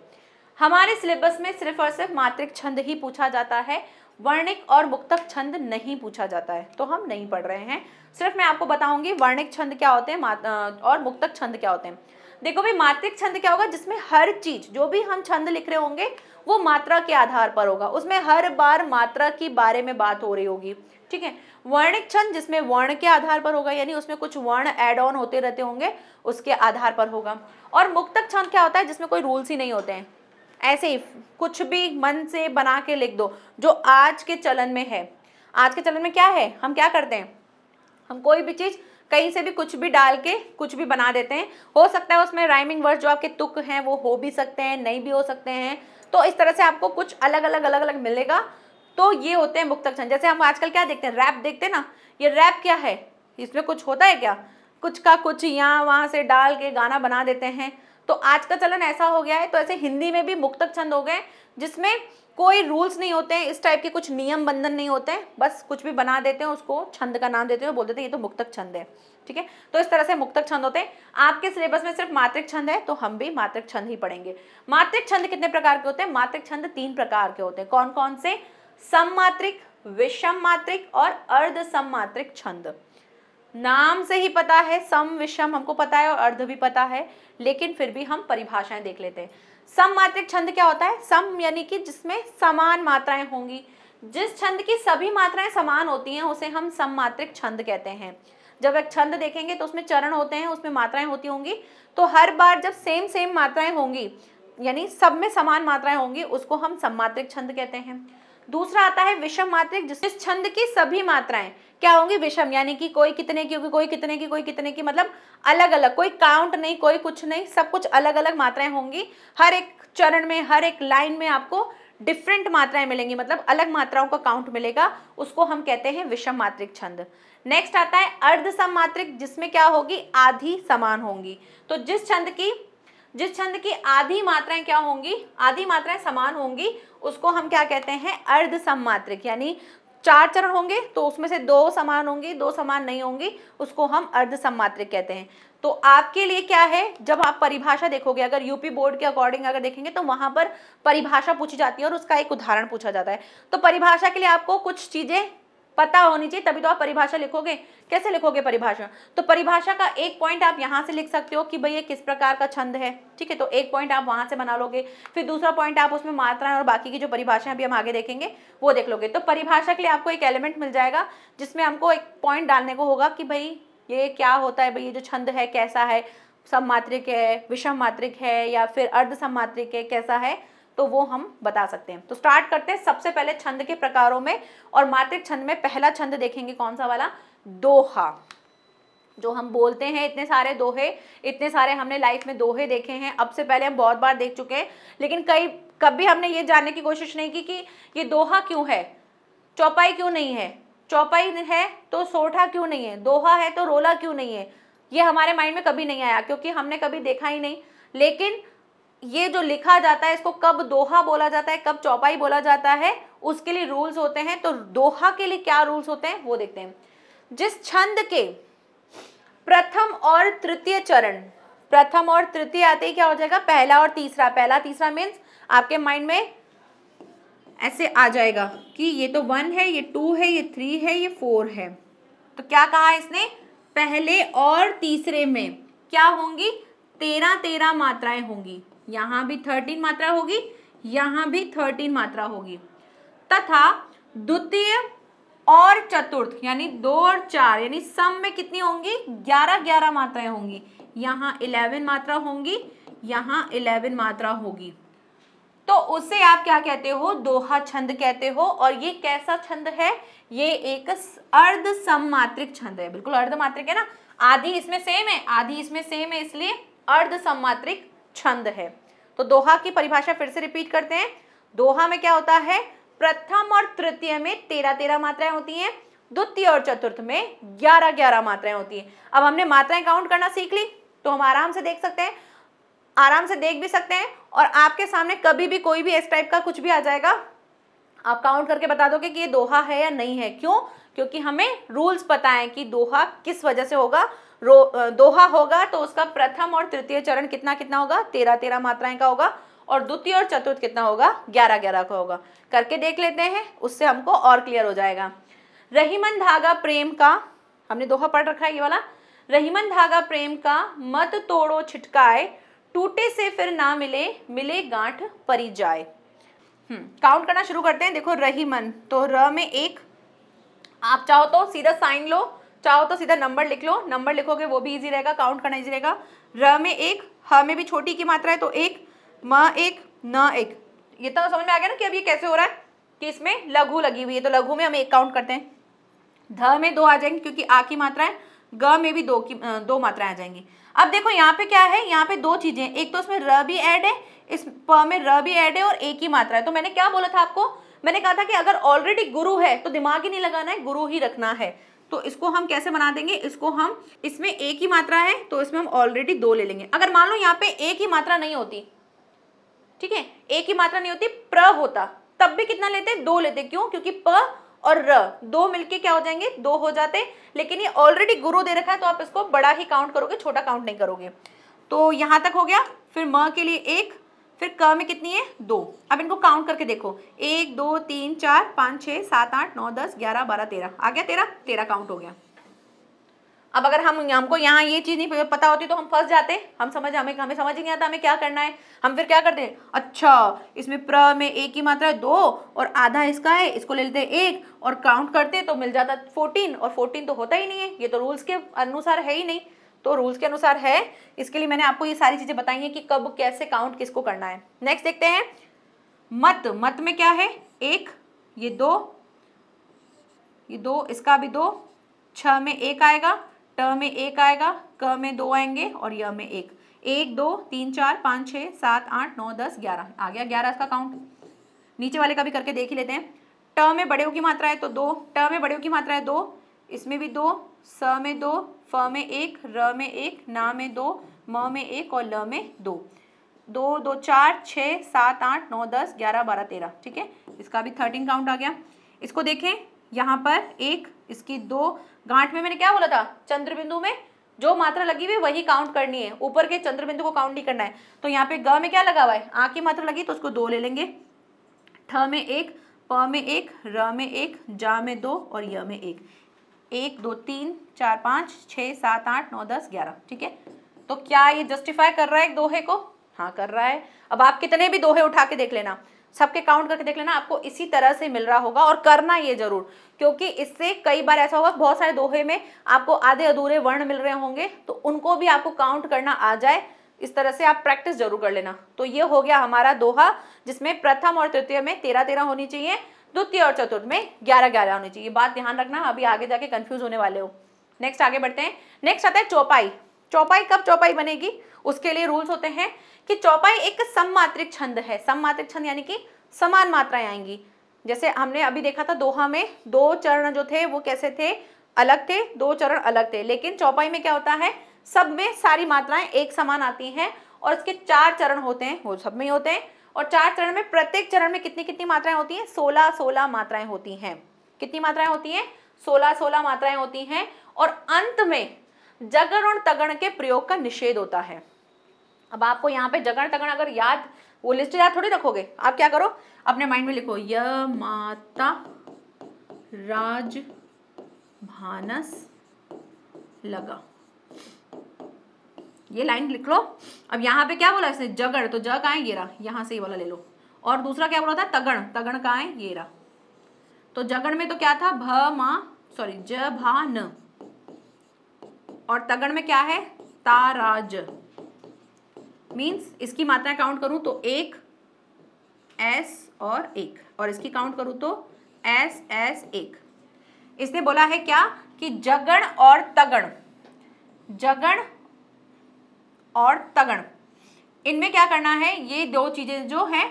हमारे सिलेबस में सिर्फ और सिर्फ मात्रिक छंद ही पूछा जाता है वर्णिक और मुक्तक छंद नहीं पूछा जाता है तो हम नहीं पढ़ रहे हैं सिर्फ मैं आपको बताऊंगी वर्णिक छंद क्या होते हैं और मुक्तक छंद क्या होते हैं देखो भाई मात्रिक छंद क्या होगा जिसमें हर चीज जो भी हम छंद लिख रहे होंगे वो मात्रा के आधार पर होगा उसमें हर बार मात्रा के बारे में बात हो रही होगी ठीक है वर्णिक छंद जिसमें वर्ण के आधार पर होगा यानी उसमें कुछ वर्ण एड ऑन होते रहते होंगे उसके आधार पर होगा और मुक्तक छंद क्या होता है जिसमें कोई रूल्स ही नहीं होते हैं ऐसे ही कुछ भी मन से बना के लिख दो जो आज के चलन में है आज के चलन में क्या है हम क्या करते हैं हम कोई भी चीज़ कहीं से भी कुछ भी डाल के कुछ भी बना देते हैं हो सकता है उसमें राइमिंग वर्ड जो आपके तुक हैं वो हो भी सकते हैं नहीं भी हो सकते हैं तो इस तरह से आपको कुछ अलग अलग अलग अलग मिलेगा तो ये होते हैं मुक्तक जैसे हम आजकल क्या देखते हैं रैप देखते हैं ना ये रैप क्या है इसमें कुछ होता है क्या कुछ का कुछ यहाँ वहाँ से डाल के गाना बना देते हैं तो आज का चलन ऐसा हो गया है तो ऐसे हिंदी में भी मुक्तक छंद हो गए जिसमें कोई रूल्स नहीं होते हैं इस टाइप के कुछ नियम बंधन नहीं होते हैं बस कुछ भी बना देते हैं उसको छंद का नाम देते हैं बोल देते हैं ये तो मुक्तक छंद है ठीक है तो इस तरह से मुक्तक छंद होते हैं आपके सिलेबस में सिर्फ मात्रिक छंद है तो हम भी मात्रिक छंद ही पढ़ेंगे मात्रिक छंद कितने प्रकार के होते हैं मात्रिक छंद तीन प्रकार के होते हैं कौन कौन से सम्मात्रिक विषम मात्रिक और अर्ध सम्मात्रिक छंद नाम से ही पता है सम विषम हमको पता है और अर्ध भी पता है लेकिन फिर भी हम परिभाषाएं देख लेते हैं सम मात्रिक छंद क्या होता है सम यानी कि जिसमें समान मात्राएं होंगी जिस छंद की सभी मात्राएं समान होती हैं उसे हम सममात्रिक छंद कहते हैं जब एक छंद देखेंगे तो उसमें चरण होते हैं उसमें मात्राएं होती होंगी तो हर बार जब सेम सेम मात्राएं होंगी यानी सब में समान मात्राएं होंगी उसको हम मात्रिक छंद कहते हैं दूसरा आता है विषम मात्रिक जिस छंद की सभी मात्राएं क्या होंगी विषम यानी कि कोई कितने की होगी कोई कितने की कोई कितने की मतलब अलग अलग कोई काउंट नहीं कोई कुछ नहीं सब कुछ अलग अलग मात्राएं होंगी हर एक चरण में हर एक लाइन में आपको डिफरेंट मात्राएं मिलेंगी मतलब अलग मात्राओं का काउंट मिलेगा उसको हम कहते हैं विषम मात्रिक छंद नेक्स्ट आता है अर्ध मात्रिक जिसमें क्या होगी आधी समान होंगी तो जिस छंद की जिस छंद की आधी मात्राएं क्या होंगी आधी मात्राएं समान होंगी उसको हम क्या कहते हैं अर्ध सममात्रिक यानी चार चरण होंगे तो उसमें से दो समान होंगे दो समान नहीं होंगे उसको हम अर्ध सममात्रिक कहते हैं तो आपके लिए क्या है जब आप परिभाषा देखोगे अगर यूपी बोर्ड के अकॉर्डिंग अगर देखेंगे तो वहां पर परिभाषा पूछी जाती है और उसका एक उदाहरण पूछा जाता है तो परिभाषा के लिए आपको कुछ चीजें पता होनी चाहिए तभी तो आप परिभाषा लिखोगे कैसे लिखोगे परिभाषा तो परिभाषा का एक पॉइंट आप यहाँ से लिख सकते हो कि भाई ये किस प्रकार का छंद है ठीक है तो एक पॉइंट आप वहाँ से बना लोगे फिर दूसरा पॉइंट आप उसमें मात्राएं और बाकी की जो परिभाषाएं अभी हम आगे देखेंगे वो देख लोगे तो परिभाषा के लिए आपको एक एलिमेंट मिल जाएगा जिसमें हमको एक पॉइंट डालने को होगा कि भाई ये क्या होता है भाई ये जो छंद है कैसा है सममात्रिक है विषम मात्रिक है या फिर अर्ध सममात्रिक है कैसा है तो वो हम बता सकते हैं तो स्टार्ट करते हैं सबसे पहले छंद के प्रकारों में और मात्रिक छंद में पहला छंद देखेंगे कौन सा वाला दोहा जो हम बोलते हैं इतने सारे दोहे इतने सारे हमने लाइफ में दोहे देखे हैं अब से पहले हम बहुत बार देख चुके हैं लेकिन कई कभी हमने ये जानने की कोशिश नहीं की कि ये दोहा क्यों है चौपाई क्यों नहीं है चौपाई है तो सोठा क्यों नहीं है दोहा है तो रोला क्यों नहीं है ये हमारे माइंड में कभी नहीं आया क्योंकि हमने कभी देखा ही नहीं लेकिन ये जो लिखा जाता है इसको कब दोहा बोला जाता है कब चौपाई बोला जाता है उसके लिए रूल्स होते हैं तो दोहा के लिए क्या रूल्स होते हैं वो देखते हैं जिस छंद के प्रथम और तृतीय चरण प्रथम और तृतीय आते ही क्या हो जाएगा पहला और तीसरा पहला तीसरा मीन्स आपके माइंड में ऐसे आ जाएगा कि ये तो वन है ये टू है ये थ्री है ये फोर है तो क्या कहा इसने पहले और तीसरे में क्या होंगी तेरह तेरह मात्राएं होंगी यहाँ भी थर्टीन मात्रा होगी यहाँ भी थर्टीन मात्रा होगी तथा द्वितीय और चतुर्थ यानी दो और चार यानी सम में कितनी होंगी ग्यारह ग्यारह मात्राएं होंगी यहाँ इलेवन मात्रा होंगी यहाँ इलेवन मात्रा होगी तो उसे आप क्या कहते हो दोहा छंद कहते हो और ये कैसा छंद है ये एक अर्ध सममात्रिक छंद है बिल्कुल अर्धमात्रिक है ना आधी इसमें सेम है आधी इसमें सेम है इसलिए अर्ध सममात्रिक छंद है तो दोहा की परिभाषा फिर से रिपीट करते हैं दोहा में क्या होता है प्रथम और तृतीय में तेरह तेरह मात्राएं होती हैं द्वितीय और चतुर्थ में ग्यारह ग्यारह मात्राएं होती हैं अब हमने मात्राएं काउंट करना सीख ली तो हम आराम से देख सकते हैं आराम से देख भी सकते हैं और आपके सामने कभी भी कोई भी इस टाइप का कुछ भी आ जाएगा आप काउंट करके बता दोगे कि ये दोहा है या नहीं है क्यों क्योंकि हमें रूल्स पता है कि दोहा किस वजह से होगा दोहा होगा तो उसका प्रथम और तृतीय चरण कितना कितना होगा तेरह तेरह मात्राएं का होगा और द्वितीय और चतुर्थ कितना होगा ग्यारह ग्यारह का होगा करके देख लेते हैं उससे हमको और क्लियर हो जाएगा रहीमन धागा प्रेम का हमने दोहा पढ़ रखा है ये वाला रहीमन धागा प्रेम का मत तोड़ो छिटकाए टूटे से फिर ना मिले मिले गांठ परी जाए काउंट हम्म, करना शुरू करते हैं देखो रहीमन तो र में एक आप चाहो तो सीधा साइन लो चाहो तो सीधा नंबर लिख लो नंबर लिखोगे वो भी इजी रहेगा काउंट करना इजी रहेगा र में एक ह में भी छोटी की मात्रा है तो एक म एक न एक ये तो समझ में आ गया ना कि अब ये कैसे हो रहा है कि इसमें लघु लगी हुई है तो लघु में हम एक काउंट करते हैं ध में दो आ जाएंगे क्योंकि आ की मात्रा है ग में भी दो की दो मात्राएं आ जाएंगी अब देखो यहाँ पे क्या है यहाँ पे दो चीजें एक तो उसमें र भी ऐड है इस प में र भी ऐड है और एक ही मात्रा है तो मैंने क्या बोला था आपको मैंने कहा था कि अगर ऑलरेडी गुरु है तो दिमाग ही नहीं लगाना है गुरु ही रखना है तो इसको हम कैसे बना देंगे इसको हम इसमें एक ही मात्रा है तो इसमें हम ऑलरेडी दो ले लेंगे अगर मान लो यहाँ पे एक ही मात्रा नहीं होती ठीक है एक ही मात्रा नहीं होती प्र होता तब भी कितना लेते दो लेते क्यों क्योंकि प और र दो मिलके क्या हो जाएंगे दो हो जाते लेकिन ये ऑलरेडी गुरु दे रखा है तो आप इसको बड़ा ही काउंट करोगे छोटा काउंट नहीं करोगे तो यहां तक हो गया फिर म के लिए एक फिर क में कितनी है दो अब इनको काउंट करके देखो एक दो तीन चार पाँच छः सात आठ नौ दस ग्यारह बारह तेरह आ गया तेरह तेरह काउंट हो गया अब अगर हम हमको यहाँ ये चीज़ नहीं पता होती तो हम फंस जाते हम समझ हमें हमें समझ ही नहीं आता हमें क्या करना है हम फिर क्या करते हैं अच्छा इसमें प्र में एक ही मात्रा है दो और आधा इसका है इसको ले लेते हैं एक और काउंट करते तो मिल जाता फोर्टीन और फोर्टीन तो होता ही नहीं है ये तो रूल्स के अनुसार है ही नहीं तो रूल्स के अनुसार है इसके लिए मैंने आपको ये सारी चीज़ें बताई हैं कि कब कैसे काउंट किसको करना है नेक्स्ट देखते हैं मत मत में क्या है एक ये दो ये दो इसका भी दो छ में एक आएगा ट में एक आएगा क में दो आएंगे और य में एक एक दो तीन चार पाँच छः सात आठ नौ दस ग्यारह आ गया ग्यारह इसका काउंट नीचे वाले का भी करके देख ही लेते हैं ट में बड़े की मात्रा है तो दो ट में बड़े की मात्रा है दो इसमें भी दो स में दो फ में एक र में एक ना में दो म में एक और ल में दो दो दो चार छः सात आठ नौ दस ग्यारह बारह तेरह ठीक है इसका भी थर्टीन काउंट आ गया इसको देखें यहाँ पर एक इसकी दो गांठ में मैंने क्या बोला था चंद्रबिंदु में जो मात्रा लगी हुई वही काउंट करनी है ऊपर के चंद्रबिंदु को काउंट नहीं करना है तो यहाँ पे ग में क्या लगा हुआ है आ की मात्रा लगी तो उसको दो ले लेंगे ठ में एक प में एक र में एक जा में दो और य में एक एक दो तीन चार पाँच छः सात आठ नौ दस ग्यारह ठीक है तो क्या ये जस्टिफाई कर रहा है एक दोहे को हाँ कर रहा है अब आप कितने भी दोहे उठा के देख लेना सबके काउंट करके देख लेना आपको इसी तरह से मिल रहा होगा और करना ये जरूर क्योंकि इससे कई बार ऐसा होगा बहुत सारे दोहे में आपको आधे अधूरे वर्ण मिल रहे होंगे तो उनको भी आपको काउंट करना आ जाए इस तरह से आप प्रैक्टिस जरूर कर लेना तो ये हो गया हमारा दोहा जिसमें प्रथम और तृतीय में तेरह तेरह होनी चाहिए द्वितीय और चतुर्थ में ग्यारह ग्यारह होनी चाहिए बात ध्यान रखना अभी आगे जाके कंफ्यूज होने वाले हो नेक्स्ट आगे बढ़ते हैं नेक्स्ट आता है चौपाई चौपाई कब चौपाई बनेगी उसके लिए रूल्स होते हैं कि चौपाई एक सममात्रिक छंद है सममात्रिक छंद यानी कि समान मात्राएं आएंगी जैसे हमने अभी देखा था दोहा में दो चरण जो थे वो कैसे थे अलग थे दो चरण अलग थे लेकिन चौपाई में क्या होता है सब में सारी मात्राएं एक समान आती हैं और इसके चार चरण होते हैं वो सब में ही होते हैं और चार चरण में प्रत्येक चरण में कितनी कितनी मात्राएं होती हैं सोलह सोलह मात्राएं होती हैं कितनी मात्राएं होती हैं सोलह सोलह मात्राएं होती हैं और अंत में जगण और तगण के प्रयोग का निषेध होता है अब आपको यहाँ पे जगण तगण अगर याद वो लिस्ट याद थोड़ी रखोगे आप क्या करो अपने माइंड में लिखो य माता राज भानस लगा ये लाइन लिख लो अब यहाँ पे क्या बोला इसने जगड़ तो ज का है ये रहा यहाँ से ये वाला ले लो और दूसरा क्या बोला था तगण तगण कहाँ है ये रहा तो जगण में तो क्या था भ मा सॉरी ज भा न और तगण में क्या है ताराज मीन्स इसकी मात्रा काउंट करूं तो एक एस और एक और इसकी काउंट करूं तो एस एस एक इसने बोला है क्या कि जगण और तगण जगण और तगड़ इनमें क्या करना है ये दो चीज़ें जो हैं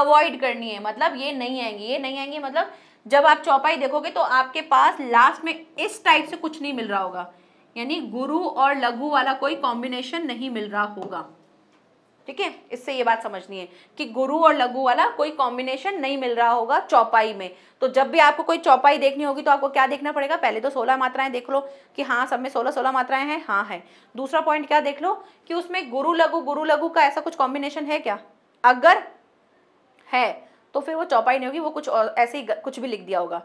अवॉइड करनी है मतलब ये नहीं आएंगी ये नहीं आएंगी मतलब जब आप चौपाई देखोगे तो आपके पास लास्ट में इस टाइप से कुछ नहीं मिल रहा होगा यानी गुरु और लघु वाला कोई कॉम्बिनेशन नहीं मिल रहा होगा ठीक है इससे ये बात समझनी है कि गुरु और लघु वाला कोई कॉम्बिनेशन नहीं मिल रहा होगा चौपाई में तो जब भी आपको कोई चौपाई देखनी होगी तो आपको क्या देखना पड़ेगा पहले तो सोलह मात्राएं देख लो कि हाँ सब में सोलह सोलह मात्राएं हैं हाँ है दूसरा पॉइंट क्या देख लो कि उसमें गुरु लघु गुरु लघु का ऐसा कुछ कॉम्बिनेशन है क्या अगर है तो फिर वो चौपाई नहीं होगी वो कुछ ऐसे ही कुछ भी लिख दिया होगा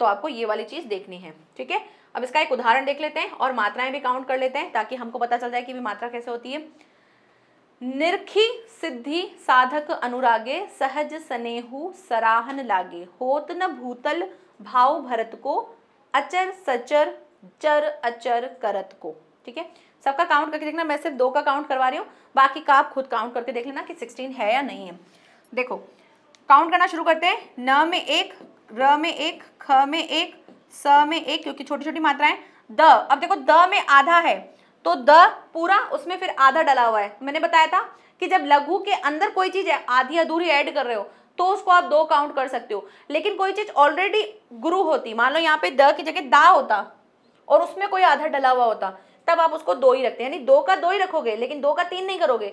तो आपको ये वाली चीज़ देखनी है ठीक है अब इसका एक उदाहरण देख लेते हैं और मात्राएं भी काउंट कर लेते हैं ताकि हमको पता चल जाए कि मात्रा कैसे होती है निरखी सिद्धि साधक अनुरागे सहज सनेहु सराहन लागे होत न भूतल भाव भरत को अचर सचर चर अचर करत को ठीक है सबका काउंट करके देखना मैं सिर्फ दो का काउंट करवा रही हूँ बाकी का आप खुद काउंट करके देख लेना कि सिक्सटीन है या नहीं है देखो काउंट करना शुरू करते हैं न में एक र में एक ख में एक स में एक क्योंकि छोटी छोटी मात्राएं द अब देखो द में आधा है तो द पूरा उसमें फिर आधा डला हुआ है मैंने बताया था कि जब लघु के अंदर कोई चीज़ है आधी अधूरी ऐड कर रहे हो तो उसको आप दो काउंट कर सकते हो लेकिन कोई चीज़ ऑलरेडी गुरु होती मान लो यहाँ पे द की जगह दा होता और उसमें कोई आधा डला हुआ होता तब आप उसको दो ही रखते यानी दो का दो ही रखोगे लेकिन दो का तीन नहीं करोगे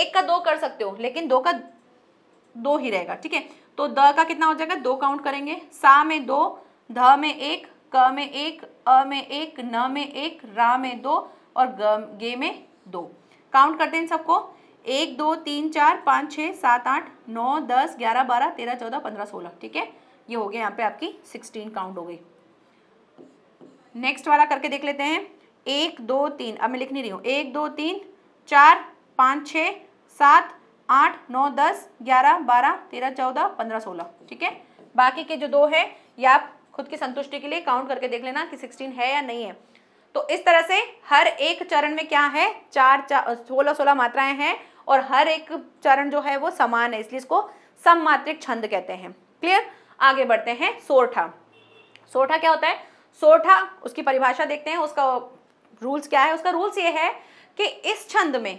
एक का दो कर सकते हो लेकिन दो का दो ही रहेगा ठीक है तो द का कितना हो जाएगा दो काउंट करेंगे सा में दो ध में एक क में एक अ में एक न में एक रा में दो और गे में दो काउंट करते हैं सबको एक दो तीन चार पाँच छः सात आठ नौ दस ग्यारह बारह तेरह चौदह पंद्रह सोलह ठीक है ये हो गया यहाँ पे आपकी सिक्सटीन काउंट हो गई नेक्स्ट वाला करके देख लेते हैं एक दो तीन अब मैं लिख नहीं रही हूँ एक दो तीन चार पाँच छः सात आठ नौ दस ग्यारह बारह तेरह चौदह पंद्रह सोलह ठीक है बाकी के जो दो है ये आप खुद की संतुष्टि के लिए काउंट करके देख लेना कि सिक्सटीन है या नहीं है तो इस तरह से हर एक चरण में क्या है चार सोलह सोलह मात्राएं हैं और हर एक चरण जो है वो समान है इसलिए इसको सममात्रिक छंद कहते हैं क्लियर आगे बढ़ते हैं सोरठा सोरठा क्या होता है सोरठा उसकी परिभाषा देखते हैं उसका रूल्स क्या है उसका रूल्स ये है कि इस छंद में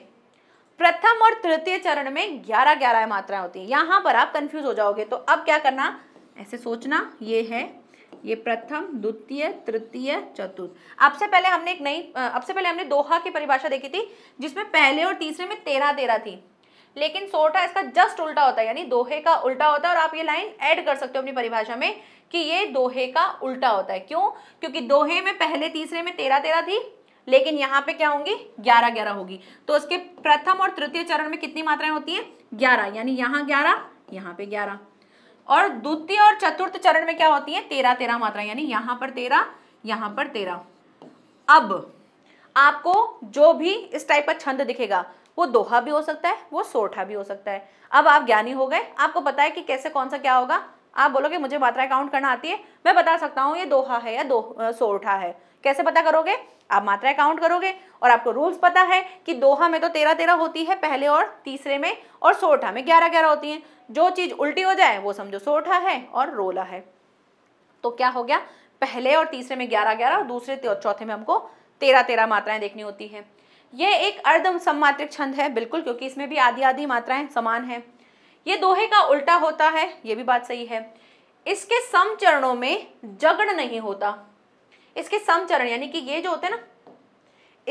प्रथम और तृतीय चरण में ग्यारह ग्यारह मात्राएं होती हैं यहां पर आप कंफ्यूज हो जाओगे तो अब क्या करना ऐसे सोचना ये है ये प्रथम द्वितीय तृतीय चतुर्थ अब से पहले हमने एक नई अब से पहले हमने दोहा की परिभाषा देखी थी जिसमें पहले और तीसरे में तेरह तेरह थी लेकिन सोटा इसका जस्ट उल्टा होता है यानी दोहे का उल्टा होता है और आप ये लाइन ऐड कर सकते हो अपनी परिभाषा में कि ये दोहे का उल्टा होता है क्यों क्योंकि दोहे में पहले तीसरे में तेरह तेरह थी लेकिन यहाँ पे क्या होंगी ग्यारह ग्यारह होगी तो उसके प्रथम और तृतीय चरण में कितनी मात्राएं होती है ग्यारह यानी यहाँ ग्यारह यहाँ पे ग्यारह और द्वितीय और चतुर्थ चरण में क्या होती है तेरह तेरह मात्रा यानी यहां पर तेरह यहां पर तेरह अब आपको जो भी इस टाइप का छंद दिखेगा वो दोहा भी हो सकता है वो सोठा भी हो सकता है अब आप ज्ञानी हो गए आपको पता है कि कैसे कौन सा क्या होगा आप बोलोगे मुझे मात्रा काउंट करना आती है मैं बता सकता हूँ ये दोहा है या दो सोठा है कैसे पता करोगे आप मात्रा काउंट करोगे और आपको रूल्स पता है कि दोहा में तो तेरह तेरह होती है पहले और तीसरे में और सोठा में ग्यारह ग्यारह होती हैं जो चीज़ उल्टी हो जाए वो समझो सोठा है और रोला है तो क्या हो गया पहले और तीसरे में ग्यारह ग्यारह और दूसरे और चौथे में हमको तेरह तेरह मात्राएं देखनी होती है ये एक अर्ध सममात्रिक छंद है बिल्कुल क्योंकि इसमें भी आधी आधी मात्राएं समान हैं ये दोहे का उल्टा होता है ये भी बात सही है इसके सम चरणों में जगड़ नहीं होता इसके सम चरण यानी कि ये जो होते हैं ना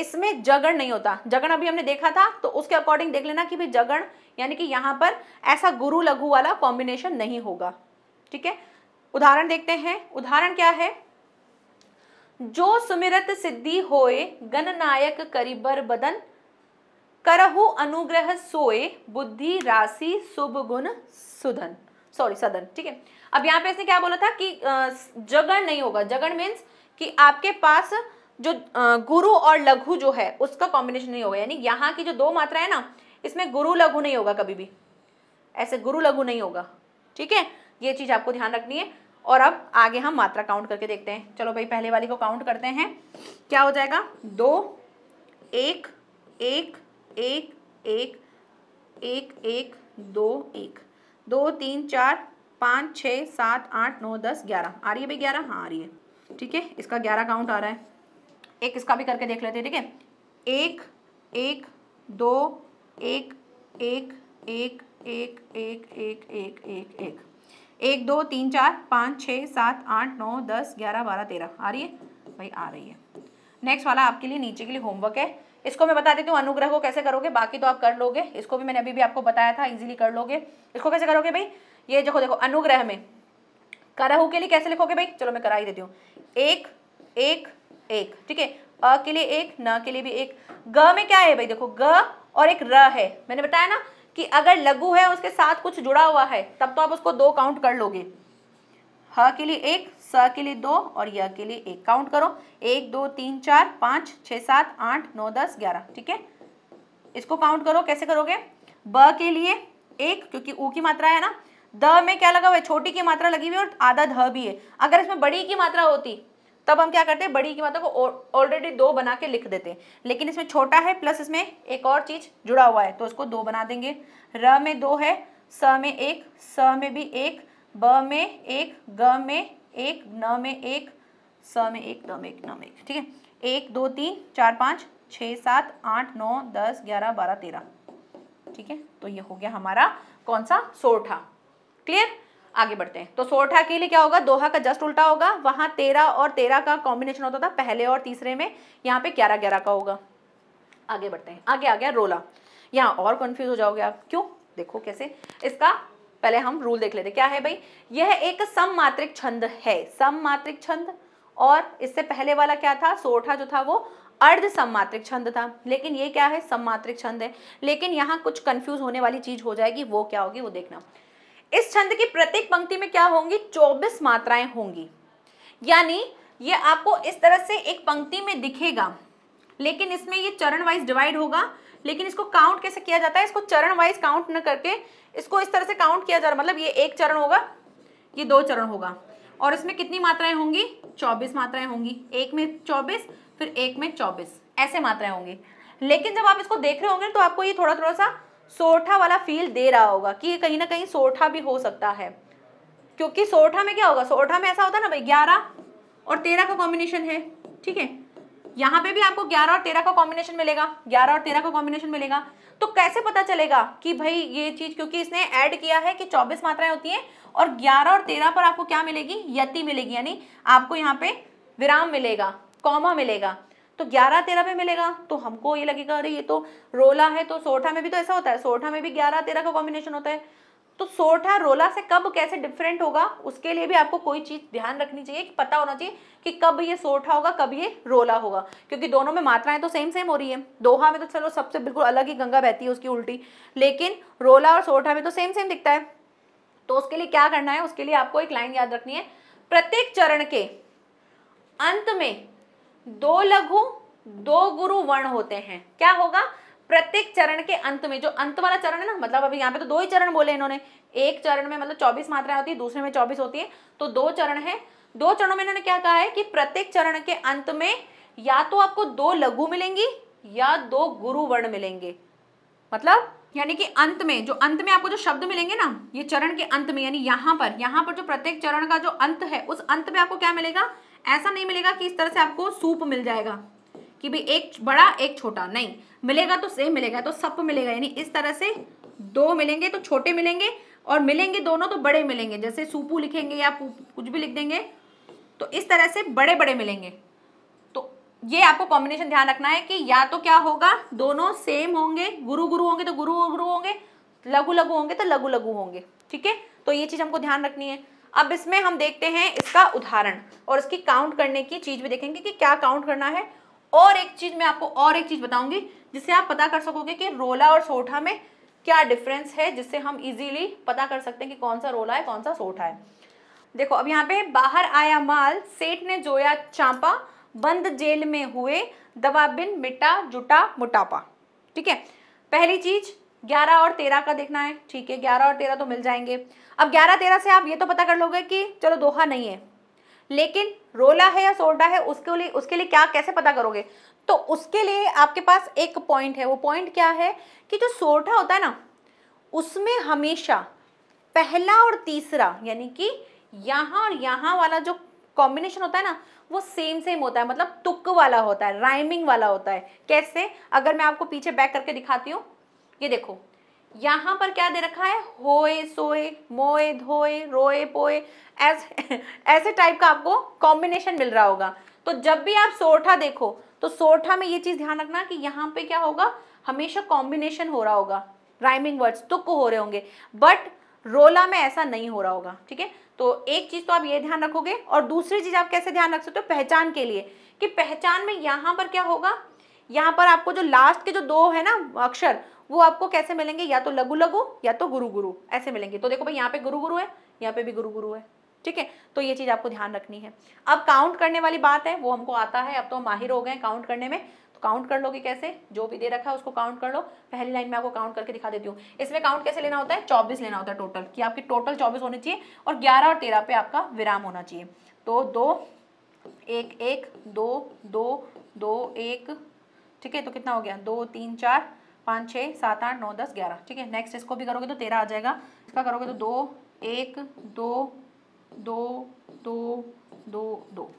इसमें जगड़ नहीं होता जगड़ अभी हमने देखा था तो उसके अकॉर्डिंग देख लेना कि भाई जगड़ यानी कि यहां पर ऐसा गुरु लघु वाला कॉम्बिनेशन नहीं होगा ठीक है उदाहरण देखते हैं उदाहरण क्या है जो सुमिरत सिद्धि होए गणनायक करिबर बदन करहु अनुग्रह सोए बुद्धि राशि शुभ गुण सुधन सॉरी सदन ठीक है अब यहाँ पे इसने क्या बोला था कि जगण नहीं होगा जगण मीन्स कि आपके पास जो गुरु और लघु जो है उसका कॉम्बिनेशन नहीं होगा यानी यहाँ की जो दो मात्रा है ना इसमें गुरु लघु नहीं होगा कभी भी ऐसे गुरु लघु नहीं होगा ठीक है ये चीज़ आपको ध्यान रखनी है और अब आगे हम मात्रा काउंट करके देखते हैं चलो भाई पहले वाली को काउंट करते हैं क्या हो जाएगा दो एक एक एक एक एक एक दो एक दो तीन चार पाँच छः सात आठ नौ दस ग्यारह आ रही है भाई ग्यारह हाँ आ रही है ठीक है इसका ग्यारह काउंट आ रहा है एक इसका भी करके देख लेते हैं ठीक है एक एक दो एक एक एक एक एक एक एक एक एक एक दो तीन चार पाँच छः सात आठ नौ दस ग्यारह बारह तेरह आ रही है भाई आ रही है नेक्स्ट वाला आपके लिए नीचे के लिए होमवर्क है इसको मैं बता देती हूँ अनुग्रह को कैसे करोगे बाकी तो आप कर लोगे इसको भी मैंने अभी भी आपको बताया था इजीली कर लोगे इसको कैसे करोगे भाई ये देखो देखो अनुग्रह में करह के लिए कैसे लिखोगे भाई चलो मैं करा ही देती हूँ एक एक एक ठीक है अ के लिए एक न के लिए भी एक ग में क्या है भाई देखो ग और एक र है मैंने बताया ना कि अगर लघु है उसके साथ कुछ जुड़ा हुआ है तब तो आप उसको दो काउंट कर लोगे ह के लिए एक स के लिए दो और य के लिए एक काउंट करो एक दो तीन चार पाँच छः सात आठ नौ दस ग्यारह ठीक है इसको काउंट करो कैसे करोगे ब के लिए एक क्योंकि ऊ की मात्रा है ना द में क्या लगा हुआ है छोटी की मात्रा लगी हुई है और आधा ध भी है अगर इसमें बड़ी की मात्रा होती तब हम क्या करते हैं बड़ी की मात्रा को ऑलरेडी दो बना के लिख देते हैं लेकिन इसमें छोटा है प्लस इसमें एक और चीज़ जुड़ा हुआ है तो उसको दो बना देंगे र में दो है स में एक स में भी एक ब में एक ग में एक न में एक स में एक द में एक न में एक ठीक है एक दो तीन चार पाँच छः सात आठ नौ दस ग्यारह बारह तेरह ठीक है तो ये हो गया हमारा कौन सा सोठा क्लियर आगे बढ़ते हैं तो सोठा के लिए क्या होगा दोहा का जस्ट उल्टा होगा वहाँ तेरह और तेरह का कॉम्बिनेशन होता था पहले और तीसरे में यहाँ पे ग्यारह ग्यारह का होगा आगे बढ़ते हैं आगे आ गया रोला यहाँ और कन्फ्यूज हो जाओगे आप क्यों देखो कैसे इसका पहले हम रूल देख लेते क्या है भाई यह एक सममात्रिक छंद है सममात्रिक छंद और इससे पहले वाला क्या था सोठा जो था वो अर्ध सम्मात्रिक छंद था लेकिन ये क्या है सम्मात्रिक छंद है लेकिन यहाँ कुछ कंफ्यूज होने वाली चीज हो जाएगी वो क्या होगी वो देखना इस छंद की प्रत्येक पंक्ति में क्या होंगी 24 मात्राएं होंगी यानी ये आपको इस तरह से एक पंक्ति में दिखेगा लेकिन इसमें ये चरण वाइज डिवाइड होगा लेकिन इसको काउंट कैसे किया जाता है इसको चरण वाइज काउंट न करके इसको इस तरह से काउंट किया जा रहा मतलब ये एक चरण होगा ये दो चरण होगा और इसमें कितनी मात्राएं होंगी चौबीस मात्राएं होंगी एक में चौबीस फिर एक में चौबीस ऐसे मात्राएं होंगी लेकिन जब आप इसको देख रहे होंगे तो आपको ये थोड़ा थोड़ा सा सोठा वाला फील दे रहा होगा कि ये कहीं ना कहीं सोठा भी हो सकता है क्योंकि सोठा में क्या होगा सोठा में ऐसा होता है ना भाई ग्यारह और तेरह का कॉम्बिनेशन है ठीक है यहाँ पे भी आपको 11 और 13 का कॉम्बिनेशन मिलेगा 11 और 13 का कॉम्बिनेशन मिलेगा तो कैसे पता चलेगा कि भाई ये चीज क्योंकि इसने ऐड किया है कि 24 मात्राएं होती हैं और 11 और 13 पर आपको क्या मिलेगी यति मिलेगी यानी आपको यहाँ पे विराम मिलेगा कॉमा मिलेगा तो ग्यारह तेरह पे मिलेगा तो हमको ये लगेगा अरे ये तो रोला है तो सोठा में भी तो ऐसा होता है सोठा में भी ग्यारह तेरह का कॉम्बिनेशन होता है तो सोरठा रोला से कब कैसे डिफरेंट होगा उसके लिए भी आपको कोई चीज़ ध्यान रखनी चाहिए कि पता होना चाहिए कि कब ये सोठा होगा कब ये रोला होगा क्योंकि दोनों में मात्राएं तो सेम सेम हो रही है दोहा में तो चलो सबसे बिल्कुल अलग ही गंगा बहती है उसकी उल्टी लेकिन रोला और सोठा में तो सेम सेम दिखता है तो उसके लिए क्या करना है उसके लिए आपको एक लाइन याद रखनी है प्रत्येक चरण के अंत में दो लघु दो गुरु वर्ण होते हैं क्या होगा प्रत्येक चरण के अंत में जो अंत वाला चरण है ना मतलब अभी यहाँ पे तो दो ही चरण बोले इन्होंने एक चरण में मतलब चौबीस मात्राएं होती है दूसरे में चौबीस होती है तो दो चरण है दो चरणों में इन्होंने क्या कहा है कि प्रत्येक चरण के अंत में या तो आपको दो लघु मिलेंगी या दो गुरु वर्ण मिलेंगे मतलब यानी कि अंत में जो अंत में आपको जो शब्द मिलेंगे ना ये चरण के अंत में यानी यहाँ पर यहाँ पर जो प्रत्येक चरण का जो अंत है उस अंत में आपको क्या मिलेगा ऐसा नहीं मिलेगा कि इस तरह से आपको सूप मिल जाएगा कि भी एक बड़ा एक छोटा नहीं मिलेगा तो सेम मिलेगा तो सब मिलेगा यानी इस तरह से दो मिलेंगे तो छोटे मिलेंगे और मिलेंगे दोनों तो बड़े मिलेंगे जैसे सूपू लिखेंगे या कुछ भी लिख देंगे तो इस तरह से बड़े बड़े मिलेंगे तो ये आपको कॉम्बिनेशन ध्यान रखना है कि या तो क्या होगा दोनों सेम होंगे गुरु गुरु होंगे तो गुरु गुरु होंगे लघु लघु होंगे तो लघु लघु होंगे ठीक है तो ये चीज़ हमको ध्यान रखनी है अब इसमें हम देखते हैं इसका उदाहरण और इसकी काउंट करने की चीज़ भी देखेंगे कि क्या काउंट करना है और एक चीज मैं आपको और एक चीज बताऊंगी जिससे आप पता कर सकोगे कि रोला और सोठा में क्या डिफरेंस है जिससे हम इजीली पता कर सकते हैं कि कौन सा रोला है कौन सा सोठा है देखो अब यहाँ पे बाहर आया माल सेठ ने जोया चांपा बंद जेल में हुए बिन मिटा जुटा मोटापा ठीक है पहली चीज ग्यारह और तेरह का देखना है ठीक है ग्यारह और तेरह तो मिल जाएंगे अब ग्यारह तेरह से आप ये तो पता कर लोगे कि चलो दोहा नहीं है लेकिन रोला है या सोडा है उसके लिए उसके लिए क्या कैसे पता करोगे तो उसके लिए आपके पास एक पॉइंट है वो पॉइंट क्या है कि जो सोडा होता है ना उसमें हमेशा पहला और तीसरा यानी कि यहाँ और यहाँ वाला जो कॉम्बिनेशन होता है ना वो सेम सेम होता है मतलब तुक वाला होता है राइमिंग वाला होता है कैसे अगर मैं आपको पीछे बैक करके दिखाती हूँ ये देखो यहां पर क्या दे रखा है होए सोए मोए धोए रोए पोए ऐसे ऐसे टाइप का आपको कॉम्बिनेशन मिल रहा होगा तो जब भी आप सोठा देखो तो सोठा में ये चीज़ ध्यान रखना कि यहाँ पे क्या होगा हमेशा कॉम्बिनेशन हो रहा होगा राइमिंग वर्ड्स तुक हो रहे होंगे बट रोला में ऐसा नहीं हो रहा होगा ठीक है तो एक चीज़ तो आप ये ध्यान रखोगे और दूसरी चीज़ आप कैसे ध्यान रख सकते हो पहचान के लिए कि पहचान में यहाँ पर क्या होगा यहाँ पर आपको जो लास्ट के जो दो है ना अक्षर वो आपको कैसे मिलेंगे या तो लघु लघु या तो गुरु गुरु ऐसे मिलेंगे तो देखो भाई यहाँ पे गुरु गुरु है यहाँ पे भी गुरु गुरु है ठीक है तो ये चीज़ आपको ध्यान रखनी है अब काउंट करने वाली बात है वो हमको आता है अब तो हम माहिर हो गए काउंट करने में तो काउंट कर लोगे कैसे जो भी दे रखा है उसको काउंट कर लो पहली लाइन में आपको काउंट करके दिखा देती हूँ इसमें काउंट कैसे लेना होता है चौबीस लेना होता है टोटल कि आपकी टोटल चौबीस होनी चाहिए और ग्यारह और तेरह पे आपका विराम होना चाहिए तो दो एक एक दो दो दो एक ठीक है तो कितना हो गया दो तीन चार पाँच छः सात आठ नौ दस ग्यारह ठीक है नेक्स्ट इसको भी करोगे तो तेरह आ जाएगा इसका करोगे तो दो एक दो दो दो दो दो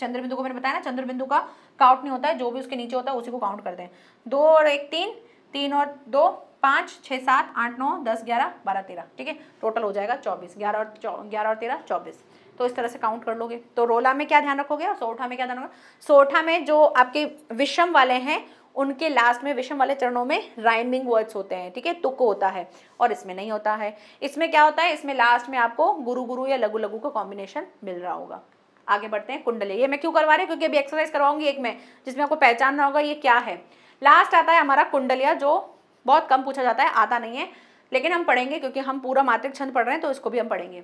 चंद्रबिंदु को मैंने बताया ना चंद्रबिंदु का काउंट नहीं होता है जो भी उसके नीचे होता है उसी को काउंट करते हैं दो और एक तीन तीन और दो पाँच छः सात आठ नौ दस ग्यारह बारह तेरह ठीक है टोटल हो जाएगा चौबीस ग्यारह और ग्यारह और तेरह चौबीस तो इस तरह से काउंट कर लोगे तो रोला में क्या ध्यान रखोगे और सोठा में क्या ध्यान रखोगे सोठा में जो आपके विषम वाले हैं उनके लास्ट में विषम वाले चरणों में राइमिंग वर्ड्स होते हैं ठीक है तुक होता है और इसमें नहीं होता है इसमें क्या होता है इसमें लास्ट में आपको गुरु गुरु या लघु लघु का कॉम्बिनेशन मिल रहा होगा आगे बढ़ते हैं कुंडली ये मैं क्यों करवा रही हूँ क्योंकि अभी एक्सरसाइज करवाऊंगी एक में जिसमें आपको पहचानना होगा ये क्या है लास्ट आता है हमारा कुंडलिया जो बहुत कम पूछा जाता है आता नहीं है लेकिन हम पढ़ेंगे क्योंकि हम पूरा मातृक छंद पढ़ रहे हैं तो इसको भी हम पढ़ेंगे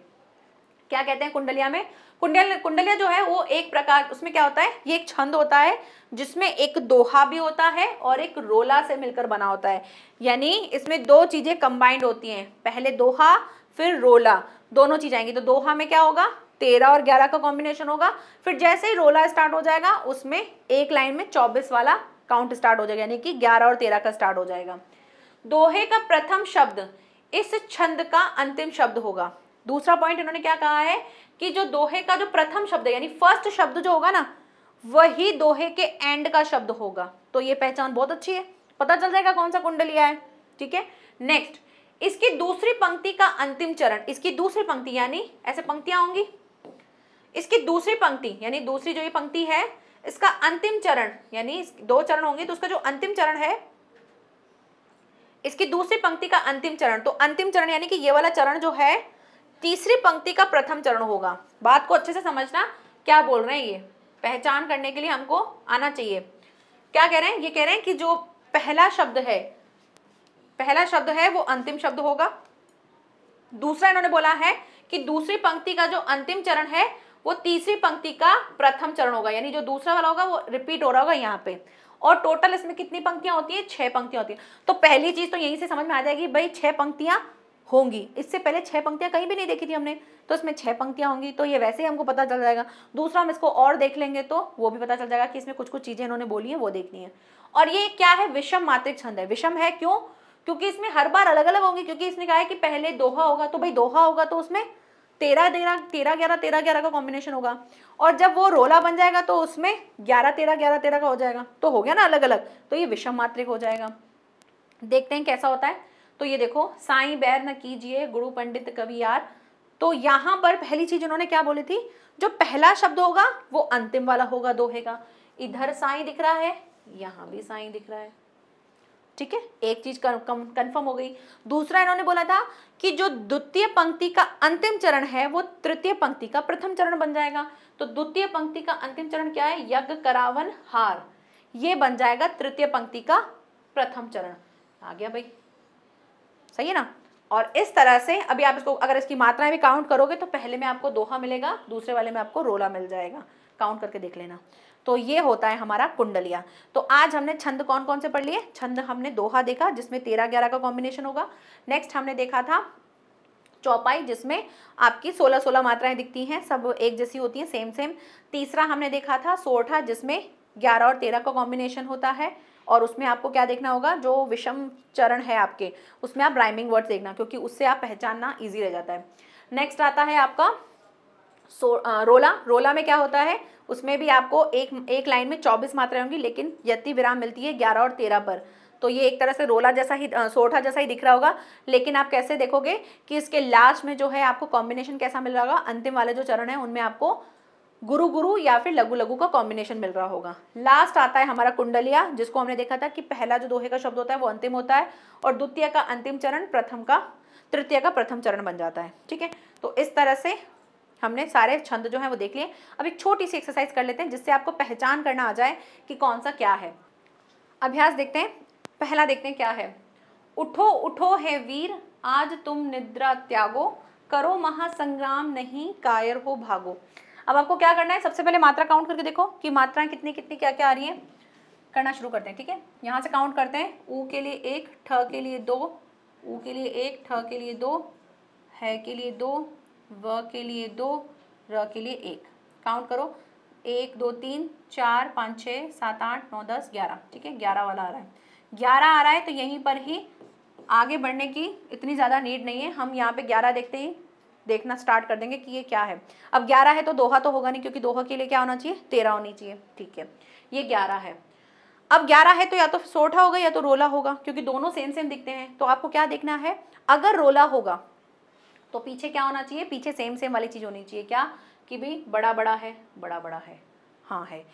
क्या कहते हैं कुंडलिया में कुंडल कुंडलिया जो है वो एक प्रकार उसमें क्या होता है ये एक छंद होता है जिसमें एक दोहा भी होता है और एक रोला से मिलकर बना होता है यानी इसमें दो चीज़ें कंबाइंड होती हैं पहले दोहा फिर रोला दोनों चीज आएंगी तो दोहा में क्या होगा तेरह और ग्यारह का कॉम्बिनेशन होगा फिर जैसे ही रोला स्टार्ट हो जाएगा उसमें एक लाइन में चौबीस वाला काउंट स्टार्ट हो जाएगा यानी कि ग्यारह और तेरह का स्टार्ट हो जाएगा दोहे का प्रथम शब्द इस छंद का अंतिम शब्द होगा दूसरा पॉइंट इन्होंने क्या कहा है कि जो दोहे का जो प्रथम शब्द है यानी फर्स्ट शब्द जो होगा ना वही दोहे के एंड का शब्द होगा तो ये पहचान बहुत अच्छी है पता चल जाएगा कौन सा कुंडलिया है ठीक है नेक्स्ट इसकी दूसरी पंक्ति का अंतिम चरण इसकी दूसरी पंक्ति यानी ऐसे पंक्तियां होंगी इसकी दूसरी पंक्ति यानी दूसरी जो ये पंक्ति है इसका अंतिम चरण यानी दो चरण होंगे तो उसका जो अंतिम चरण है इसकी दूसरी पंक्ति का अंतिम चरण तो अंतिम चरण यानी कि ये वाला चरण जो है तीसरी पंक्ति का प्रथम चरण होगा बात को अच्छे से समझना क्या बोल रहे हैं ये पहचान करने के लिए हमको आना चाहिए क्या कह रहे हैं ये कह रहे हैं कि जो पहला शब्द है पहला शब्द है वो अंतिम शब्द होगा दूसरा इन्होंने बोला है कि दूसरी पंक्ति का जो अंतिम चरण है वो तीसरी पंक्ति का प्रथम चरण होगा यानी जो दूसरा वाला होगा वो रिपीट हो रहा होगा यहाँ पे और टोटल इसमें कितनी पंक्तियां होती है छह पंक्तियां होती है तो पहली चीज तो यहीं से समझ में आ जाएगी भाई छह पंक्तियां होंगी इससे पहले छह पंक्तियां कहीं भी नहीं देखी थी हमने तो इसमें छह पंक्तियां होंगी तो ये वैसे ही हमको पता चल जाएगा दूसरा हम इसको और देख लेंगे तो वो भी पता चल जाएगा कि इसमें कुछ कुछ चीज़ें इन्होंने बोली है वो देखनी है और ये क्या है विषम मात्रिक छंद है विषम है क्यों क्योंकि इसमें हर बार अलग अलग होंगी क्योंकि इसने कहा है कि पहले दोहा होगा तो भाई दोहा होगा तो उसमें तेरह तेरह तेरह ग्यारह तेरह ग्यारह का कॉम्बिनेशन होगा और जब वो रोला बन जाएगा तो उसमें ग्यारह तेरह ग्यारह तेरह का हो जाएगा तो हो गया ना अलग अलग तो ये विषम मात्रिक हो जाएगा देखते हैं कैसा होता है तो ये देखो साई बैर न कीजिए गुरु पंडित कवि यार तो यहां पर पहली चीज उन्होंने क्या बोली थी जो पहला शब्द होगा वो अंतिम वाला होगा दोहेगा इधर साई दिख रहा है यहां भी साई दिख रहा है ठीक है एक चीज कंफर्म हो गई दूसरा इन्होंने बोला था कि जो द्वितीय पंक्ति का अंतिम चरण है वो तृतीय पंक्ति का प्रथम चरण बन जाएगा तो द्वितीय पंक्ति का अंतिम चरण क्या है यज्ञ करावन हार ये बन जाएगा तृतीय पंक्ति का प्रथम चरण आ गया भाई सही है ना और इस तरह से अभी आप इसको अगर इसकी मात्राएं भी काउंट करोगे तो पहले में आपको दोहा मिलेगा दूसरे वाले में आपको रोला मिल जाएगा काउंट करके देख लेना तो ये होता है हमारा कुंडलिया तो आज हमने छंद कौन कौन से पढ़ लिए छंद हमने दोहा देखा जिसमें तेरह ग्यारह का कॉम्बिनेशन होगा नेक्स्ट हमने देखा था चौपाई जिसमें आपकी सोलह सोलह मात्राएं दिखती हैं सब एक जैसी होती हैं सेम सेम तीसरा हमने देखा था सोठा जिसमें ग्यारह और तेरह का कॉम्बिनेशन होता है और उसमें आपको क्या देखना होगा जो विषम चरण है आपके उसमें आप राइमिंग वर्ड्स देखना क्योंकि उससे आप पहचानना ईजी रह जाता है नेक्स्ट आता है आपका सो आ, रोला रोला में क्या होता है उसमें भी आपको एक एक लाइन में चौबीस मात्राएं होंगी लेकिन यति विराम मिलती है ग्यारह और तेरह पर तो ये एक तरह से रोला जैसा ही सोठा जैसा ही दिख रहा होगा लेकिन आप कैसे देखोगे कि इसके लास्ट में जो है आपको कॉम्बिनेशन कैसा मिल रहा होगा अंतिम वाले जो चरण है उनमें आपको गुरु गुरु या फिर लघु लघु का कॉम्बिनेशन मिल रहा होगा लास्ट आता है हमारा कुंडलिया जिसको हमने देखा था कि पहला जो दोहे का शब्द होता है वो अंतिम होता है और द्वितीय का अंतिम चरण प्रथम का तृतीय का प्रथम चरण बन जाता है ठीक है तो इस तरह से हमने सारे छंद जो है वो देख लिए अब एक छोटी सी एक्सरसाइज कर लेते हैं जिससे आपको पहचान करना आ जाए कि कौन सा क्या है अभ्यास देखते हैं पहला देखते हैं क्या है उठो उठो है वीर आज तुम निद्रा त्यागो करो महासंग्राम नहीं कायर हो भागो अब आपको क्या करना है सबसे पहले मात्रा काउंट करके देखो कि मात्राएं कितनी कितनी क्या क्या आ रही है करना शुरू करते हैं ठीक है यहाँ से काउंट करते हैं ऊ के लिए एक ठ के लिए दो ऊ के लिए एक ठ के लिए दो है के लिए दो व के लिए दो र के लिए एक काउंट करो एक दो तीन चार पाँच छः सात आठ नौ दस ग्यारह ठीक है ग्यारह वाला आ रहा है ग्यारह आ रहा है तो यहीं पर ही आगे बढ़ने की इतनी ज़्यादा नीड नहीं है हम यहाँ पे ग्यारह देखते ही देखना स्टार्ट कर देंगे कि ये क्या है अब ग्यारह है तो दोहा तो होगा नहीं क्योंकि दोहा के लिए क्या होना चाहिए तेरह होनी चाहिए ठीक है ये ग्यारह है अब ग्यारह है तो या तो सोठा होगा या तो रोला होगा क्योंकि दोनों सेम सेम दिखते हैं तो आपको क्या देखना है अगर रोला होगा तो पीछे क्या होना चाहिए पीछे सेम सेम वाली चीज़ होनी चाहिए क्या कि भाई बड़ा बड़ा है बड़ा बड़ा है हाँ है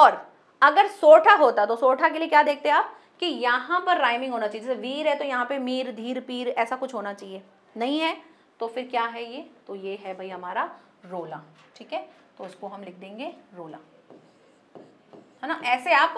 और अगर सोठा होता तो सोठा के लिए क्या देखते आप कि यहां पर राइमिंग होना चाहिए जैसे वीर है तो यहाँ पे मीर धीर पीर ऐसा कुछ होना चाहिए नहीं है तो फिर क्या है ये तो ये है भाई हमारा रोला ठीक है तो उसको हम लिख देंगे रोला है ना ऐसे आप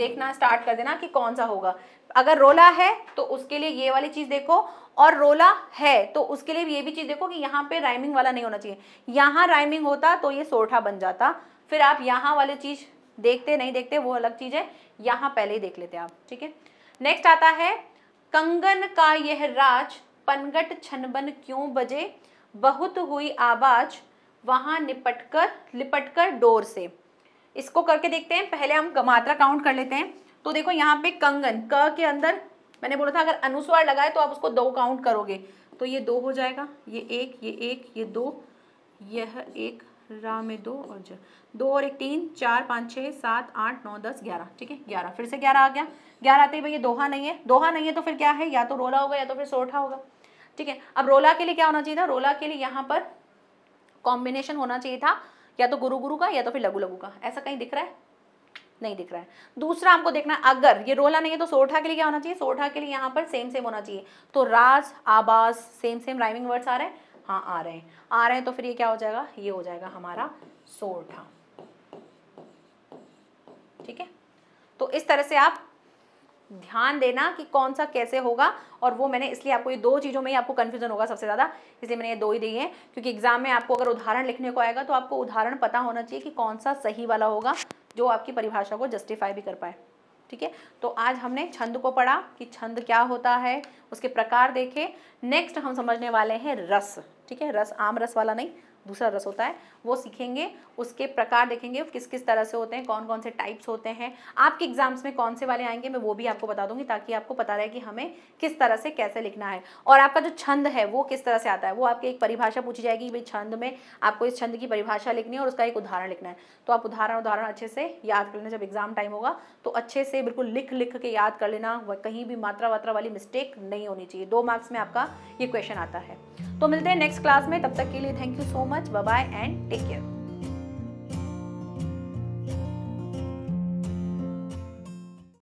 देखना स्टार्ट कर देना कि कौन सा होगा अगर रोला है तो उसके लिए ये वाली चीज़ देखो और रोला है तो उसके लिए ये भी चीज़ देखो कि यहाँ पे राइमिंग वाला नहीं होना चाहिए यहाँ राइमिंग होता तो ये सोठा बन जाता फिर आप यहाँ वाली चीज़ देखते नहीं देखते वो अलग चीज़ है यहाँ पहले ही देख लेते आप ठीक है नेक्स्ट आता है कंगन का यह राज पनगट छनबन क्यों बजे बहुत हुई आवाज वहां निपट कर लिपट कर डोर से इसको करके देखते हैं पहले हम मात्रा काउंट कर लेते हैं तो देखो यहाँ पे कंगन क के अंदर मैंने बोला था अगर अनुस्वार लगाए तो आप उसको दो काउंट करोगे तो ये दो हो जाएगा ये एक ये एक ये दो यह एक रा में दो और जो दो और एक तीन चार पाँच छः सात आठ नौ दस ग्यारह ठीक है ग्यारह फिर से ग्यारह आ गया ग्यारह आते ही भैया दोहा नहीं है दोहा नहीं है तो फिर क्या है या तो रोला होगा या तो फिर सोठा होगा ठीक है अब रोला के लिए क्या होना चाहिए था रोला के लिए यहाँ पर कॉम्बिनेशन होना चाहिए था या तो गुरु गुरु का या तो फिर लघु लघु का ऐसा कहीं दिख रहा है नहीं दिख रहा है दूसरा हमको देखना अगर ये रोला नहीं है तो सोरठा के लिए क्या होना चाहिए सोरठा के लिए यहाँ पर सेम सेम होना चाहिए तो राज आबाज सेम सेम राइमिंग वर्ड्स आ रहे हैं हाँ आ रहे हैं आ रहे हैं तो फिर ये क्या हो जाएगा ये हो जाएगा हमारा सोरठा ठीक है तो इस तरह से आप ध्यान देना कि कौन सा कैसे होगा और वो मैंने इसलिए आपको ये दो चीज़ों में ही आपको कन्फ्यूजन होगा सबसे ज़्यादा इसलिए मैंने ये दो ही दी है क्योंकि एग्जाम में आपको अगर उदाहरण लिखने को आएगा तो आपको उदाहरण पता होना चाहिए कि कौन सा सही वाला होगा जो आपकी परिभाषा को जस्टिफाई भी कर पाए ठीक है तो आज हमने छंद को पढ़ा कि छंद क्या होता है उसके प्रकार देखे नेक्स्ट हम समझने वाले हैं रस ठीक है रस आम रस वाला नहीं दूसरा रस होता है वो सीखेंगे उसके प्रकार देखेंगे किस किस तरह से होते हैं कौन कौन से टाइप्स होते हैं आपके एग्जाम्स में कौन से वाले आएंगे मैं वो भी आपको बता दूंगी ताकि आपको पता रहे कि हमें किस तरह से कैसे लिखना है और आपका जो छंद है वो किस तरह से आता है वो आपकी एक परिभाषा पूछी जाएगी भाई छंद में आपको इस छंद की परिभाषा लिखनी है और उसका एक उदाहरण लिखना है तो आप उदाहरण उदाहरण अच्छे से याद कर लेना जब एग्जाम टाइम होगा तो अच्छे से बिल्कुल लिख लिख के याद कर लेना कहीं भी मात्रा वात्रा वाली मिस्टेक नहीं होनी चाहिए दो मार्क्स में आपका ये क्वेश्चन आता है तो मिलते हैं नेक्स्ट क्लास में तब तक के लिए thank you so much much. Bye bye and take care.